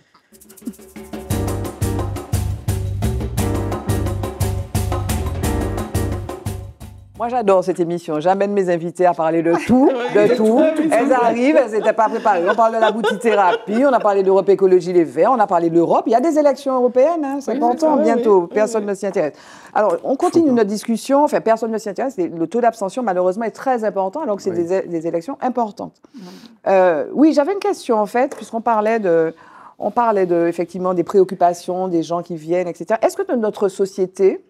Moi, j'adore cette émission. J'amène mes invités à parler de tout, de tout. Elles arrivent, elles n'étaient pas préparées. On parle de la boutithérapie, on a parlé d'Europe Écologie Les Verts, on a parlé de l'Europe. Il y a des élections européennes, hein, c'est important, bientôt. personne ne s'y intéresse. Alors, on continue notre discussion. Enfin, personne ne s'y intéresse. Le taux d'abstention, malheureusement, est très important, alors que c'est des, élections importantes. Euh, oui, j'avais une question, en fait, puisqu'on parlait de... On parlait de, effectivement des préoccupations des gens qui viennent, etc. Est-ce que notre société,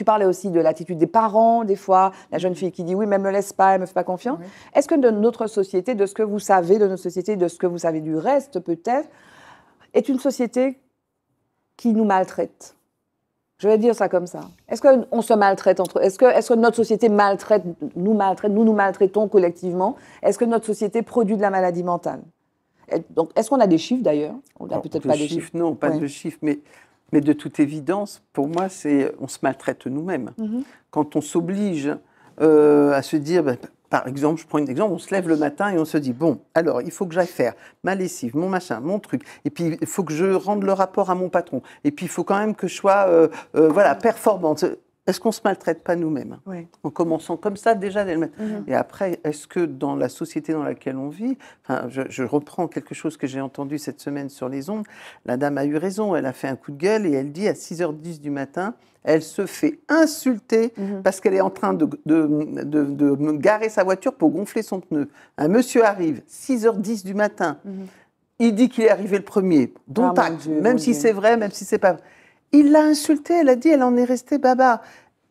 tu parlais aussi de l'attitude des parents, des fois, la jeune fille qui dit oui, mais elle me laisse pas, elle me fait pas confiance. Est-ce que de notre société, de ce que vous savez de notre société, de ce que vous savez du reste peut-être, est une société qui nous maltraite je vais dire ça comme ça. Est-ce on se maltraite entre Est-ce que, est que notre société maltraite, nous maltraite, nous nous maltraitons collectivement Est-ce que notre société produit de la maladie mentale donc, est-ce qu'on a des chiffres d'ailleurs On n'a peut-être pas des chiffres. Non, pas de chiffres, mais mais de toute évidence, pour moi, c'est on se maltraite nous-mêmes. Mhm. Quand on s'oblige euh, à se dire, ben, par exemple, je prends un exemple, on se lève le matin et on se dit, bon, alors il faut que j'aille faire ma lessive, mon machin, mon truc, et puis il faut que je rende le rapport à mon patron, et puis il faut quand même que je sois, euh, euh, voilà, performante est-ce qu'on se maltraite pas nous-mêmes En commençant comme ça déjà mhm. Et après, est-ce que dans la société dans laquelle on vit, je, reprends quelque chose que j'ai entendu cette semaine sur les ondes, la dame a eu raison, elle a fait un coup de gueule et elle dit à 6h10 du matin, elle se fait insulter mhm. parce qu'elle est en train de, de, de, garer sa voiture pour gonfler son pneu. Un monsieur arrive, 6h10 du matin, mhm. il dit qu'il est arrivé le premier. Donc, ah, même si c'est vrai, même si c'est pas vrai. Il l'a insultée, elle a dit, elle en est restée baba.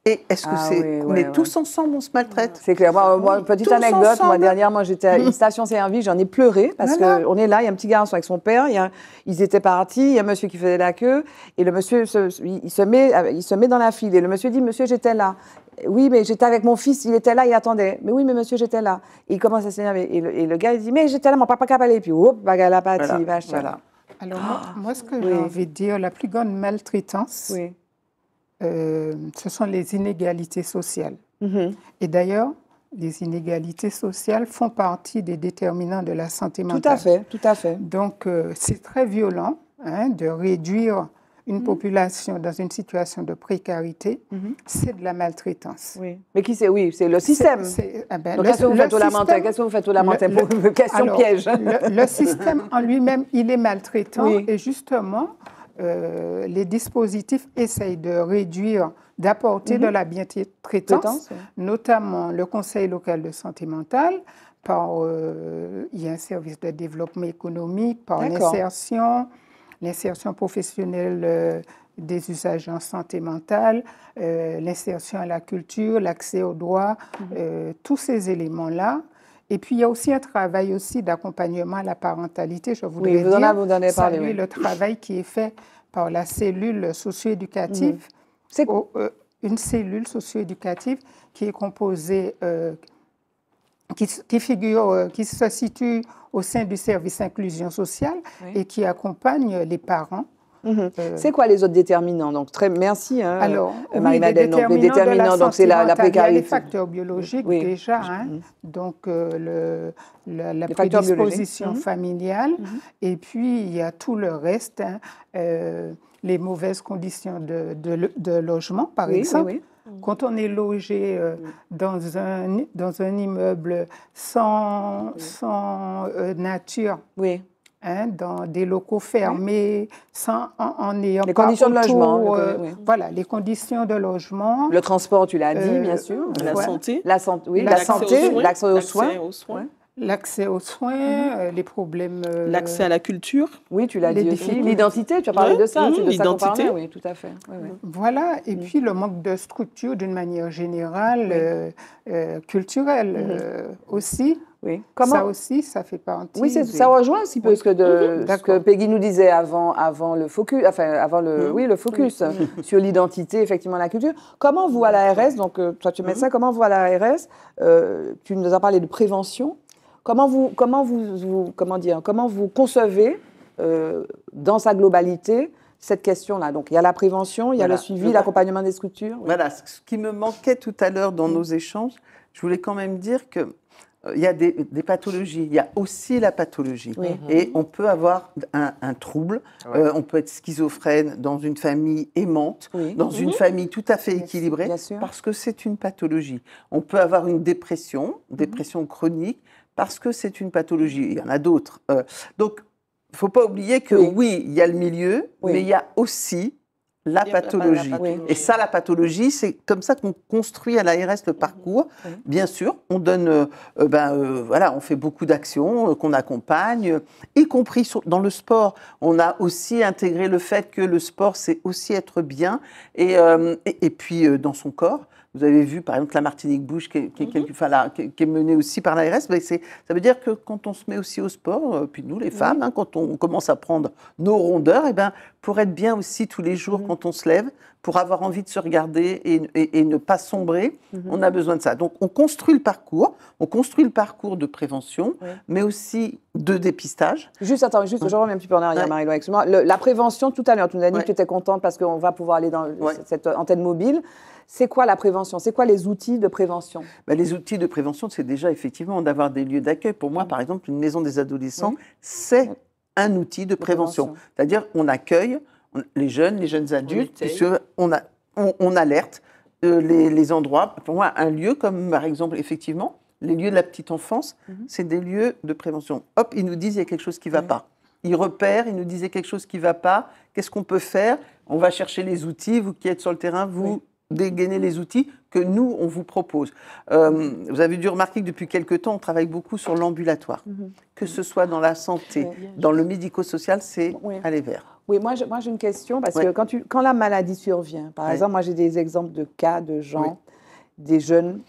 Et est-ce que ah c'est. on est tous ensemble, on se maltraite. C'est clair. Moi, petite anecdote, moi, dernièrement, j'étais à une mmh. station service j'en ai pleuré parce que qu'on est là, il y a un petit garçon avec son père, ils étaient partis, il y a un monsieur qui faisait la queue, et le monsieur, il, se met, euh, il se met dans la file, et le monsieur dit Monsieur, j'étais là. Oui, mais j'étais avec mon fils, il était là, il attendait. Mais oui, mais monsieur, j'étais là. il commence à s'énerver. Et, le gars, il dit Mais j'étais là, mon papa capalé. Et puis, hop, bagalapati, voilà. voilà. Alors, ah. moi, ce que je j'ai envie de dire, la plus grande maltraitance, euh, ce sont les inégalités sociales. Mm-hmm. Et d'ailleurs, les inégalités sociales font partie des déterminants de la santé mentale. Tout à fait, tout à fait. Donc, euh, c'est très violent hein, de réduire une mm. population dans une situation de précarité, mm-hmm. c'est de la maltraitance. Mais qui c'est Oui, c'est le système. qu'est-ce que vous faites au quest que vous piège. Le, système en lui-même, il est maltraitant. Et justement, euh, les dispositifs essayent de réduire, d'apporter de mm-hmm. la bien- traitance, notamment le Conseil local de santé mentale par, euh, il y a un service de développement économique, par l'insertion, l'insertion professionnelle euh, des usagers en santé mentale, euh, l'insertion à la culture, l'accès aux droits, mhm. euh, tous ces éléments-là. Et puis, il y a aussi un travail aussi d'accompagnement à la parentalité, je voudrais oui, vous dire. En avez parlé, le travail qui est fait par la cellule socio-éducative. Mhm. C'est une cellule socio-éducative qui est composée qui, figure, euh, qui se situe au sein du service inclusion sociale et qui accompagne les parents. Mhm. Euh, c'est quoi les autres déterminants Donc très merci. Hein, euh, alors, les déterminants, donc c'est la, la, Il y a les facteurs biologiques déjà, hein. mhm. donc le, la, prédisposition mhm. familiale, et puis il y a tout le reste, hein. les mauvaises conditions de, de, logement par oui, exemple. Mm. Quand on est logé euh, mm. dans, un, dans un immeuble sans, mm. sans euh, nature, oui. Hein, dans des locaux fermés, sans, en, ayant les conditions de logement, euh, voilà, les conditions de logement, le transport, tu l'as dit, bien sûr, la santé, la, oui, la santé, l'accès aux soins, aux soins. L'accès aux soins, mhm. euh, les problèmes. Euh, L'accès à la culture. Oui, tu l'as dit L'identité, tu as parlé de ça. Mhm, l'identité, oui, tout à fait. Voilà, et mhm. puis le manque de structure d'une manière générale, euh, culturelle aussi. Oui. Comment... Ça aussi, ça fait partie. Oui, ça rejoint un petit peu ce que, Peggy nous disait avant, avant le focus, enfin, avant le, oui, le focus sur l'identité, effectivement, la culture. Comment vous, à l'ARS, donc toi tu mets ça, comment vous, à l'ARS, tu nous as parlé de prévention Comment vous, comment comment vous concevez euh, dans sa globalité cette question-là. Donc, il y a la prévention, il y a le suivi, l'accompagnement des structures. Voilà, ce qui me manquait tout à l'heure dans nos échanges, je voulais quand même dire que euh, il y a des, pathologies, il y a aussi la pathologie. Et on peut avoir un, trouble, ah euh, on peut être schizophrène dans une famille aimante, dans une mhm. famille tout à fait équilibrée, parce que c'est une pathologie. On peut avoir une dépression, dépression chronique, parce que c'est une pathologie. Il y en a d'autres. Euh, donc, il ne faut pas oublier que oui, il y a le milieu, mais il y a aussi la pathologie. Et ça, la pathologie, c'est comme ça qu'on construit à l'ARS le parcours. Bien sûr, on donne, euh, euh, ben, voilà, on fait beaucoup d'actions qu'on accompagne, y compris dans le sport. On a aussi intégré le fait que le sport, c'est aussi être bien et, et puis dans son corps. Vous avez vu, par exemple, la Martinique Bouche, qui, mhm. qui est menée aussi par l'ARS. ça veut dire que quand on se met aussi au sport, euh, puis nous, les femmes, hein, quand on commence à prendre nos rondeurs, et eh ben, pour être bien aussi tous les jours mhm. quand on se lève, pour avoir envie de se regarder et, ne pas sombrer, mhm. on a besoin de ça. Donc, on construit le parcours. On construit le parcours de prévention, mais aussi de dépistage. Juste, attends, juste, je reviens un petit peu en arrière, Marie-Laure, excuse-moi. La prévention, tout à l'heure, tu nous as dit que tu étais contente parce qu'on va pouvoir aller dans cette antenne mobile. C'est quoi la prévention C'est quoi les outils de prévention bah, Les outils de prévention, c'est déjà effectivement d'avoir des lieux d'accueil. Pour moi, mm. par exemple, une maison des adolescents, mm. c'est mm. un outil de prévention. C'est-à-dire, on accueille les jeunes, les jeunes adultes, on, alerte euh, les, endroits. Pour moi, un lieu comme, par exemple, effectivement, les lieux de la petite enfance, mm-hmm. c'est des lieux de prévention. Hop, ils nous disent il y a quelque chose qui ne va pas. Ils repèrent, ils nous disent y a quelque chose qui ne va pas. Qu'est-ce qu'on peut faire On va chercher les outils. Vous qui êtes sur le terrain, vous, dégainer les outils que nous, on vous propose. Euh, vous avez dû remarquer que depuis quelques temps, on travaille beaucoup sur l'ambulatoire, mhm. que ce soit dans la santé, dans le médico-social, c'est oui. aller vers. Oui, moi j'ai une question, parce que quand, tu, quand, la maladie survient, par exemple, moi j'ai des exemples de cas de gens, des jeunes,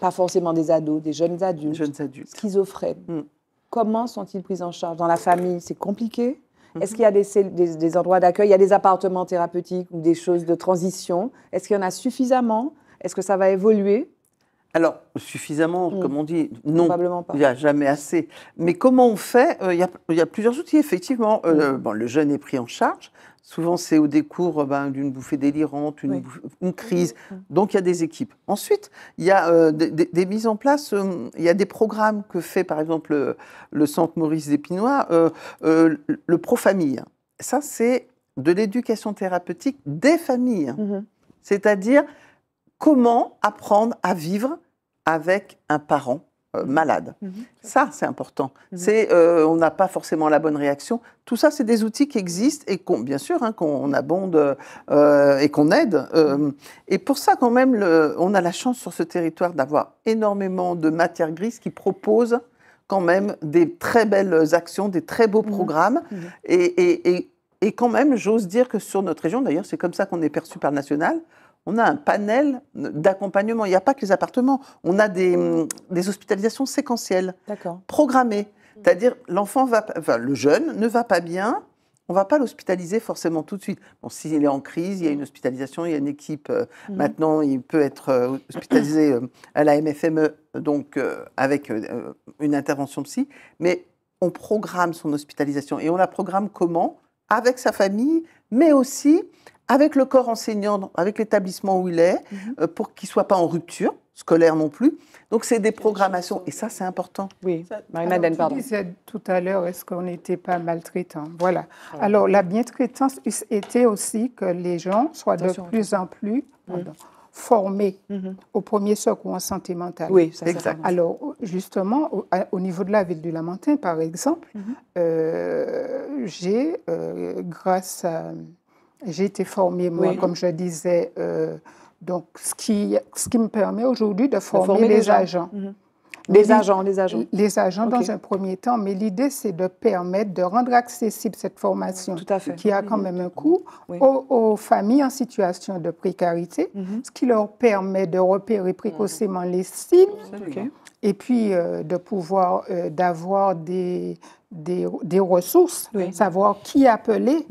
pas forcément des ados, des jeunes adultes, jeunes adultes. schizophrènes. Mm. Comment sont-ils pris en charge Dans la famille, c'est compliqué est-ce qu'il y a des, des, endroits d'accueil, il y a des appartements thérapeutiques ou des choses de transition Est-ce qu'il y en a suffisamment Est-ce que ça va évoluer alors, suffisamment, hmm. comme on dit, non, il n'y a jamais assez. Mais comment on fait euh, Il y, a plusieurs outils, effectivement. Euh, le jeune est pris en charge, Souvent, c'est au décours euh, ben, d'une bouffée délirante, une, crise. Donc, il y a des équipes. Ensuite, il y a euh, des, mises en place, euh, il y a des programmes que fait, par exemple, le, Centre Maurice Dépinois, le Pro-Famille. Ça, c'est de l'éducation thérapeutique des familles. Mhm. C'est-à-dire, comment apprendre à vivre avec un parent euh, malade. Mhm. Ça, c'est important. Mhm. Euh, on n'a pas forcément la bonne réaction. Tout ça, c'est des outils qui existent et bien sûr, hein, qu'on abonde euh, et qu'on aide. Mhm. et pour ça, quand même, on a la chance sur ce territoire d'avoir énormément de matières grises qui proposent quand même des très belles actions, des très beaux programmes. Et, et, quand même, j'ose dire que sur notre région, d'ailleurs, c'est comme ça qu'on est perçu par le national, on a un panel d'accompagnement. Il n'y a pas que les appartements. On a des, mmh. mm, hospitalisations séquentielles, programmées. C'est-à-dire, l'enfant va, le jeune ne va pas bien, on ne va pas l'hospitaliser forcément tout de suite. Bon, s'il est en crise, il y a une hospitalisation, il y a une équipe. Euh, mmh. Maintenant, il peut être euh, hospitalisé euh, à la MFME, donc avec une intervention psy. Mais on programme son hospitalisation et on la programme comment Avec sa famille, mais aussi avec le corps enseignant, avec l'établissement où il est, mhm. euh, pour qu'il ne soit pas en rupture scolaire non plus. Donc, c'est des programmations, et ça, c'est important. Oui, Marie-Madeleine, pardon. tout à l'heure, est-ce qu'on n'était pas maltraitant Voilà. Alors, la bientraitance était aussi que les gens soient de plus en plus mhm. formés mhm. au premier socle en santé mentale. Oui, ça, exact. Alors, justement, au, niveau de la ville du Lamentin, par exemple, euh, j'ai, euh, grâce à j'ai été formée, moi, comme je disais, euh, donc ce qui, ce qui me permet aujourd'hui de former, les, mhm. agents. les, agents. Les agents, les agents. dans un premier temps, mais l'idée, c'est de permettre de rendre accessible cette formation, qui a quand mhm. même un coût, aux, familles en situation de précarité, mhm. ce qui leur permet de repérer précocement les signes, et puis euh, de pouvoir, euh, d'avoir des, des, des, ressources, savoir qui appeler.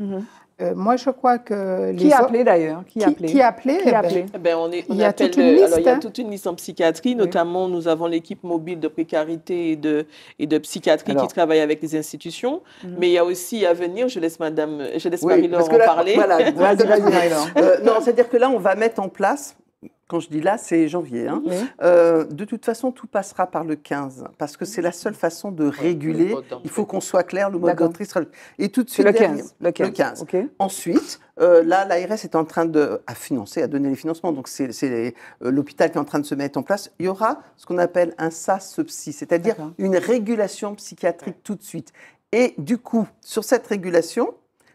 Euh, moi, je crois que. Qui a appelé, d'ailleurs qui, a appelait eh ben, eh ben, il, y a toute une euh, liste, il y a toute une liste en psychiatrie, notamment nous avons l'équipe mobile de précarité et de, et de psychiatrie qui travaille avec les institutions. Mhm. Mais il y a aussi à venir, je laisse Madame, je laisse Marie-Laure en parler. Voilà, euh, non, c'est-à-dire que là, on va mettre en place quand je dis là, c'est janvier. Hein. Mhm. Euh, de toute façon, tout passera par le 15, parce que c'est la seule façon de réguler. Il faut qu'on soit clair, le mode d'entrée sera le... Et tout de suite, le 15. Le 15. Ensuite, euh, là, l'ARS est en train de à financer, à donner les financements. Donc, c'est euh, l'hôpital qui est en train de se mettre en place. Il y aura ce qu'on appelle un SAS-psy, c'est-à-dire une régulation psychiatrique tout de suite. Et du coup, sur cette régulation,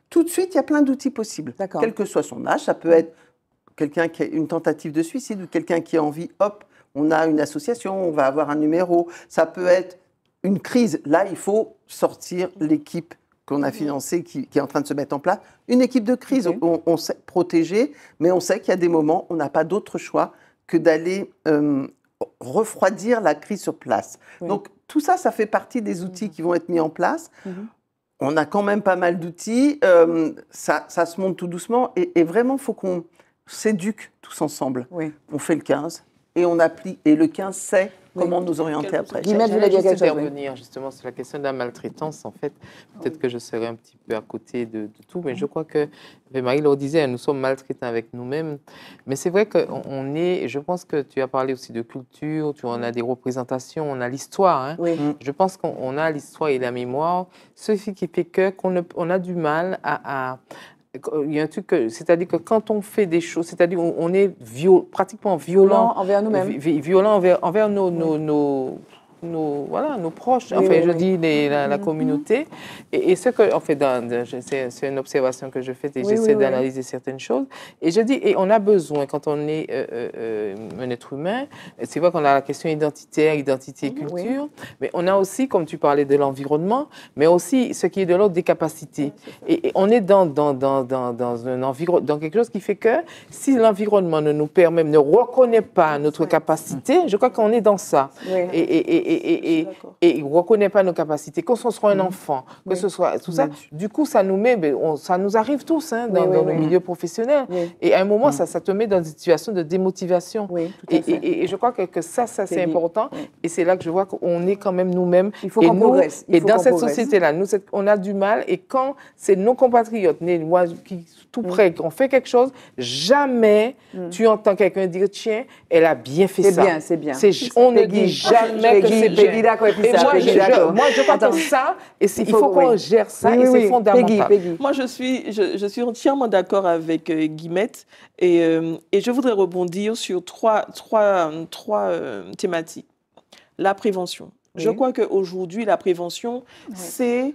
tout de suite, il y a plein d'outils possibles. Quel que soit son âge, ça peut mhm. être quelqu'un qui a une tentative de suicide ou quelqu'un qui a envie, hop, on a une association, on va avoir un numéro. Ça peut être une crise. Là, il faut sortir l'équipe qu'on a mmh. financée, qui, est en train de se mettre en place. Une équipe de crise, on, sait protéger, mais on sait qu'il y a des moments où on n'a pas d'autre choix que d'aller euh, refroidir la crise sur place. Donc, tout ça, ça fait partie des outils mmh. qui vont être mis en place. Mmh. On a quand même pas mal d'outils. Euh, ça, ça, se monte tout doucement. Et, et vraiment, il faut qu'on s'éduque tous ensemble. On fait le 15 et on applique. Et le 15, sait comment nous orienter après. dit justement sur la question de la maltraitance. En fait, ah peut-être que je serai un petit peu à côté de, tout, mais je crois que Marie le disait, nous sommes maltraitants avec nous-mêmes. Mais c'est vrai qu'on est, je pense que tu as parlé aussi de culture, tu en as des représentations, on a l'histoire. Hein. Mm. Je pense qu'on a l'histoire et la mémoire, ce qui fait qu'on a du mal à, il y a un truc c'est-à-dire que quand on fait des choses, c'est-à-dire on, est pratiquement violent, envers nous-mêmes, violent envers, nos nos, voilà, nos proches, enfin, je dis la, mhm, mhm. communauté. Et, ce que, en fait, c'est une observation que je fais et j'essaie d'analyser certaines choses. Et je dis, et on a besoin, quand on est euh, euh, euh, un être humain, c'est vrai qu'on a la question identitaire, identité et mhm, culture, mais on a aussi, comme tu parlais de l'environnement, mais aussi ce qui est de l'autre, des capacités. Et, on est dans, dans, dans, dans, dans un dans quelque chose qui fait que si l'environnement ne nous permet, ne reconnaît pas notre capacité, je crois qu'on est dans ça. et et, et, et, reconnaît pas nos capacités, quand ce soit un enfant, que ce soit tout ça, du coup, ça nous met, ben, ça nous arrive tous hein, dans, le milieu professionnel. Et à un moment, mm. ça, ça te met dans une situation de démotivation. et, je crois que, ça, ça c'est important. Et c'est là que je vois qu'on est quand même nous-mêmes. Il faut qu'on progresse. et dans cette société-là, nous, on a du mal. Et quand c'est nos compatriotes, moi, qui tout mm. près, qu'on fait quelque chose, jamais mm. tu entends quelqu'un dire tiens, elle a bien fait ça. C'est bien, c'est bien. On ne dit jamais que c'est bien. Moi, je crois que ça, et il faut qu'on gère ça, et c'est fondamental. Moi, je suis, je, suis entièrement d'accord avec euh, Guimette, euh, et, je voudrais rebondir sur trois, trois, trois euh, thématiques. La prévention. Je crois qu'aujourd'hui, la prévention, c'est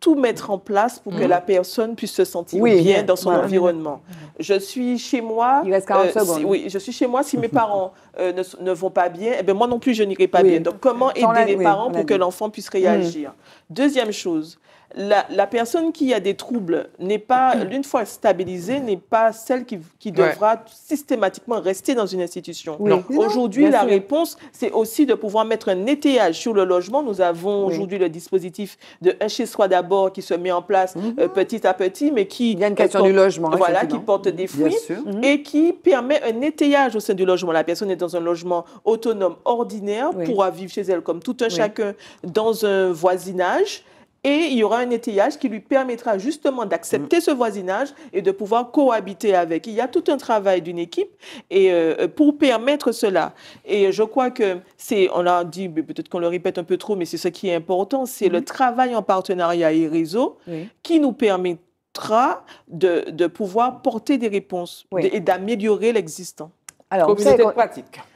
tout mettre en place pour que mm. la personne puisse se sentir bien mm. dans son environnement. Mm. Je suis chez moi. Euh, si, oui, je suis chez moi. Si mes parents euh, ne, vont pas bien, eh ben, moi non plus, je n'irai pas bien. Donc, comment aider les parents pour que l'enfant puisse réagir Deuxième chose, la, personne qui a des troubles n'est pas, mm-hmm. une fois stabilisée, n'est pas celle qui, devra systématiquement rester dans une institution. Aujourd'hui, la réponse, c'est aussi de pouvoir mettre un étayage sur le logement. Nous avons aujourd'hui le dispositif de un chez soi d'abord qui se met en place mm-hmm. euh, petit à petit, mais qui... Il y question du logement. Voilà, qui porte des fruits et qui permet un étayage au sein du logement. La personne est dans un logement autonome, ordinaire, pourra vivre chez elle comme tout un chacun dans un voisinage. Et il y aura un étayage qui lui permettra justement d'accepter mm. ce voisinage et de pouvoir cohabiter avec. Il y a tout un travail d'une équipe et euh, pour permettre cela. Et je crois que c'est, on l'a dit, peut-être qu'on le répète un peu trop, mais c'est ce qui est important, c'est le mm. travail en partenariat et réseau qui nous permettra de, pouvoir porter des réponses et d'améliorer l'existant. Alors, vous savez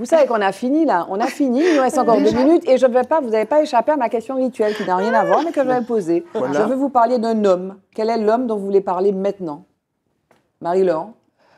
Vous savez qu'on a fini là, on a fini, il nous reste encore deux minutes et je ne vais pas, vous n'avez pas échappé à ma question rituelle qui n'a rien à voir mais que je vais poser. Je veux vous parler d'un homme. Quel est l'homme dont vous voulez parler maintenant marie laure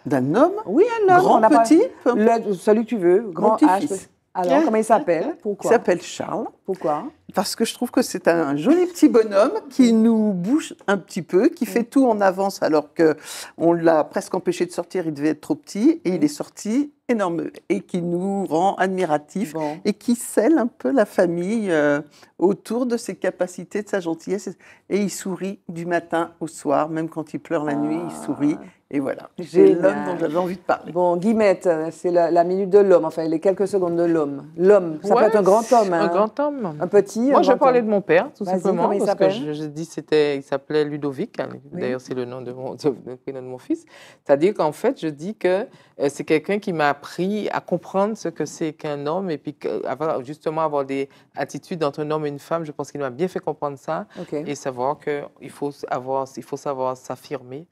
D'un homme Oui, un homme. Grand, on a petit pas... Celui que tu veux, grand H. Alors, hein? comment il s'appelle Pourquoi Il s'appelle Charles. Pourquoi parce que je trouve que c'est un joli petit bonhomme qui nous bouge un petit peu, qui fait tout en avance alors que on l'a presque empêché de sortir, il devait être trop petit et il est sorti énorme et qui nous rend admiratifs et qui scelle un peu la famille euh, autour de ses capacités, de sa gentillesse. Et il sourit du matin au soir, même quand il pleure la nuit, il sourit. Ah. Et voilà, j'ai l'homme dont j'avais envie de parler. Bon, Guillemette, c'est la, minute de l'homme, enfin les quelques secondes de l'homme. L'homme, ça peut être un grand homme. Hein. Un grand homme. Un petit, moi, je vais parler de mon père, tout simplement, parce que je, dis c'était, il s'appelait Ludovic. Hein. D'ailleurs, c'est le nom de mon, de, mon fils. C'est-à-dire qu'en fait, je dis que euh, c'est quelqu'un qui m'a appris à comprendre ce que c'est qu'un homme et puis que, justement avoir des attitudes entre un homme et une femme. Je pense qu'il m'a bien fait comprendre ça et savoir qu'il faut avoir, il faut savoir s'affirmer,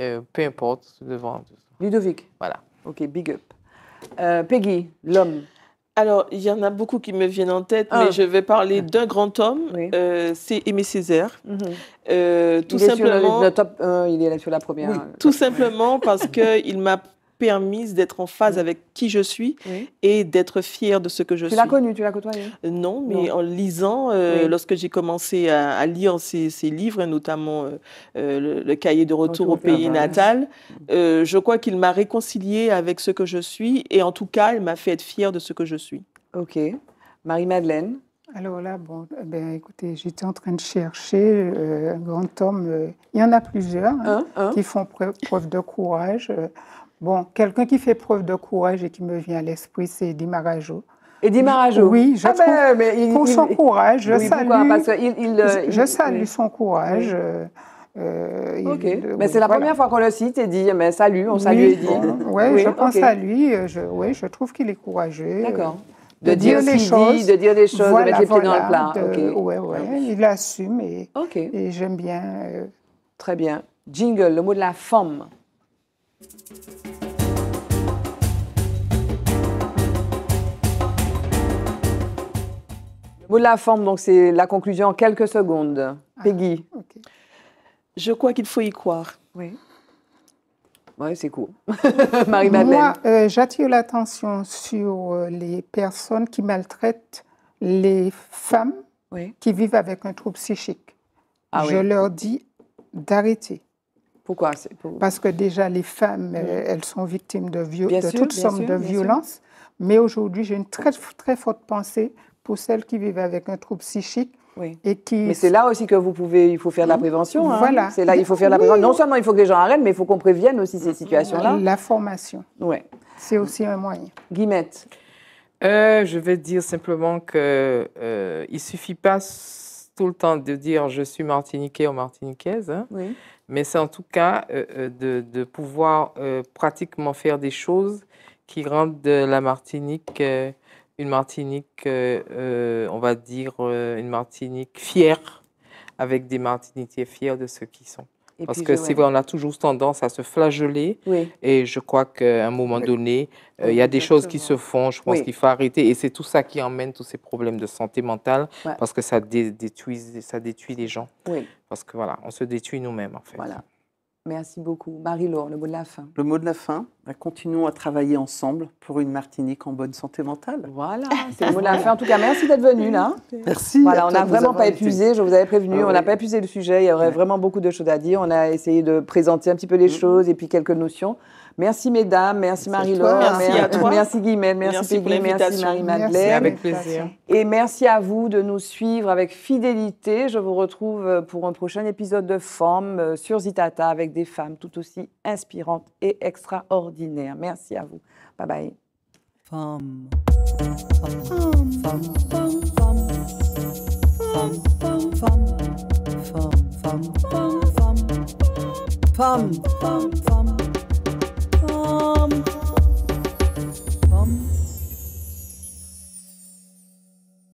euh, peu importe devant. Ludovic. Voilà. Ok, big up. Euh, Peggy, l'homme. Alors, il y en a beaucoup qui me viennent en tête, mais ah. je vais parler ah. d'un grand homme, euh, c'est Aimé Césaire. Mhm. Euh, tout simplement, sur le, top 1, il est sur la première. tout simplement parce qu'il m'a permise d'être en phase mm. avec qui je suis et d'être fière de ce que je suis. Tu l'as connue, tu l'as côtoyée euh, Non, mais en lisant, euh, lorsque j'ai commencé à, lire ces, livres, notamment euh, le, cahier de retour, au pays natal, je crois qu'il m'a réconciliée avec ce que je suis et en tout cas, il m'a fait être fière de ce que je suis. Ok. Marie-Madeleine alors là, bon, eh ben, écoutez, j'étais en train de chercher un grand homme. il y en a plusieurs hein, hein, hein qui font preuve de courage. Bon, quelqu'un qui fait preuve de courage et qui me vient à l'esprit, c'est Eddie Marajo. Eddie Marajo Oui, je ah trouve, ben, mais il, pour son courage, je salue, euh, je, salue son courage. Euh, euh, ok, mais c'est la première fois qu'on le cite et dit, mais salut, on salue Eddie. oui, je pense à lui, je, je trouve qu'il est courageux. D'accord. De, dire, les choses, de dire des choses, de mettre les pieds dans le plat. Oui, Oui, il assume et, j'aime bien. Très bien. Jingle, le mot de la femme. la forme, donc c'est la conclusion en quelques secondes. Ah, Peggy. Je crois qu'il faut y croire. Oui. Oui, c'est cool. Marie-Madeleine. Moi, euh, j'attire l'attention sur euh, les personnes qui maltraitent les femmes qui vivent avec un trouble psychique. Ah Je leur dis d'arrêter. Pourquoi Parce que déjà, les femmes, euh, elles sont victimes de, toutes sortes de violences. Mais aujourd'hui, j'ai une très, très forte pensée pour celles qui vivent avec un trouble psychique. Et qui... Mais c'est là aussi que vous pouvez, il faut faire de la prévention. Hein. Voilà. C'est là, il faut faire de la prévention. Non seulement il faut que les gens arrêtent, mais il faut qu'on prévienne aussi ces situations-là. La formation. Ouais. C'est aussi un moyen. Guimette euh, je vais dire simplement que euh, il suffit pas tout le temps de dire je suis martiniquais ou martiniquaise, hein. oui. mais c'est en tout cas euh, euh, de, pouvoir pratiquement faire des choses qui rendent de la Martinique une Martinique, euh, euh, on va dire, euh, une Martinique fière, avec des Martiniquais fiers de ceux qui sont. Parce que c'est vrai, on a toujours tendance à se flageller. Et je crois qu'à un moment donné, il y a des choses qui se font. Je pense qu'il faut arrêter. Et c'est tout ça qui emmène tous ces problèmes de santé mentale. Parce que ça, détruit, ça détruit les gens. Parce que voilà, on se détruit nous-mêmes, en fait. Voilà. Merci beaucoup. Marie-Laure, le mot de la fin. Le mot de la fin, bah, continuons à travailler ensemble pour une Martinique en bonne santé mentale. Voilà, c'est le mot de la fin. En tout cas, merci d'être venu là. Merci. Voilà, on n'a vraiment pas épuisé, je vous avais prévenu, ah on n'a pas épuisé le sujet, il y aurait vraiment beaucoup de choses à dire. On a essayé de présenter un petit peu les choses et puis quelques notions. Merci mesdames, merci, Marie-Laure, merci, à toi. merci Guillemette, merci, merci merci Marie-Madeleine. Avec plaisir. Et merci à vous de nous suivre avec fidélité. Je vous retrouve pour un prochain épisode de Femmes sur Zitata avec des femmes tout aussi inspirantes et extraordinaires. Merci à vous. Bye bye.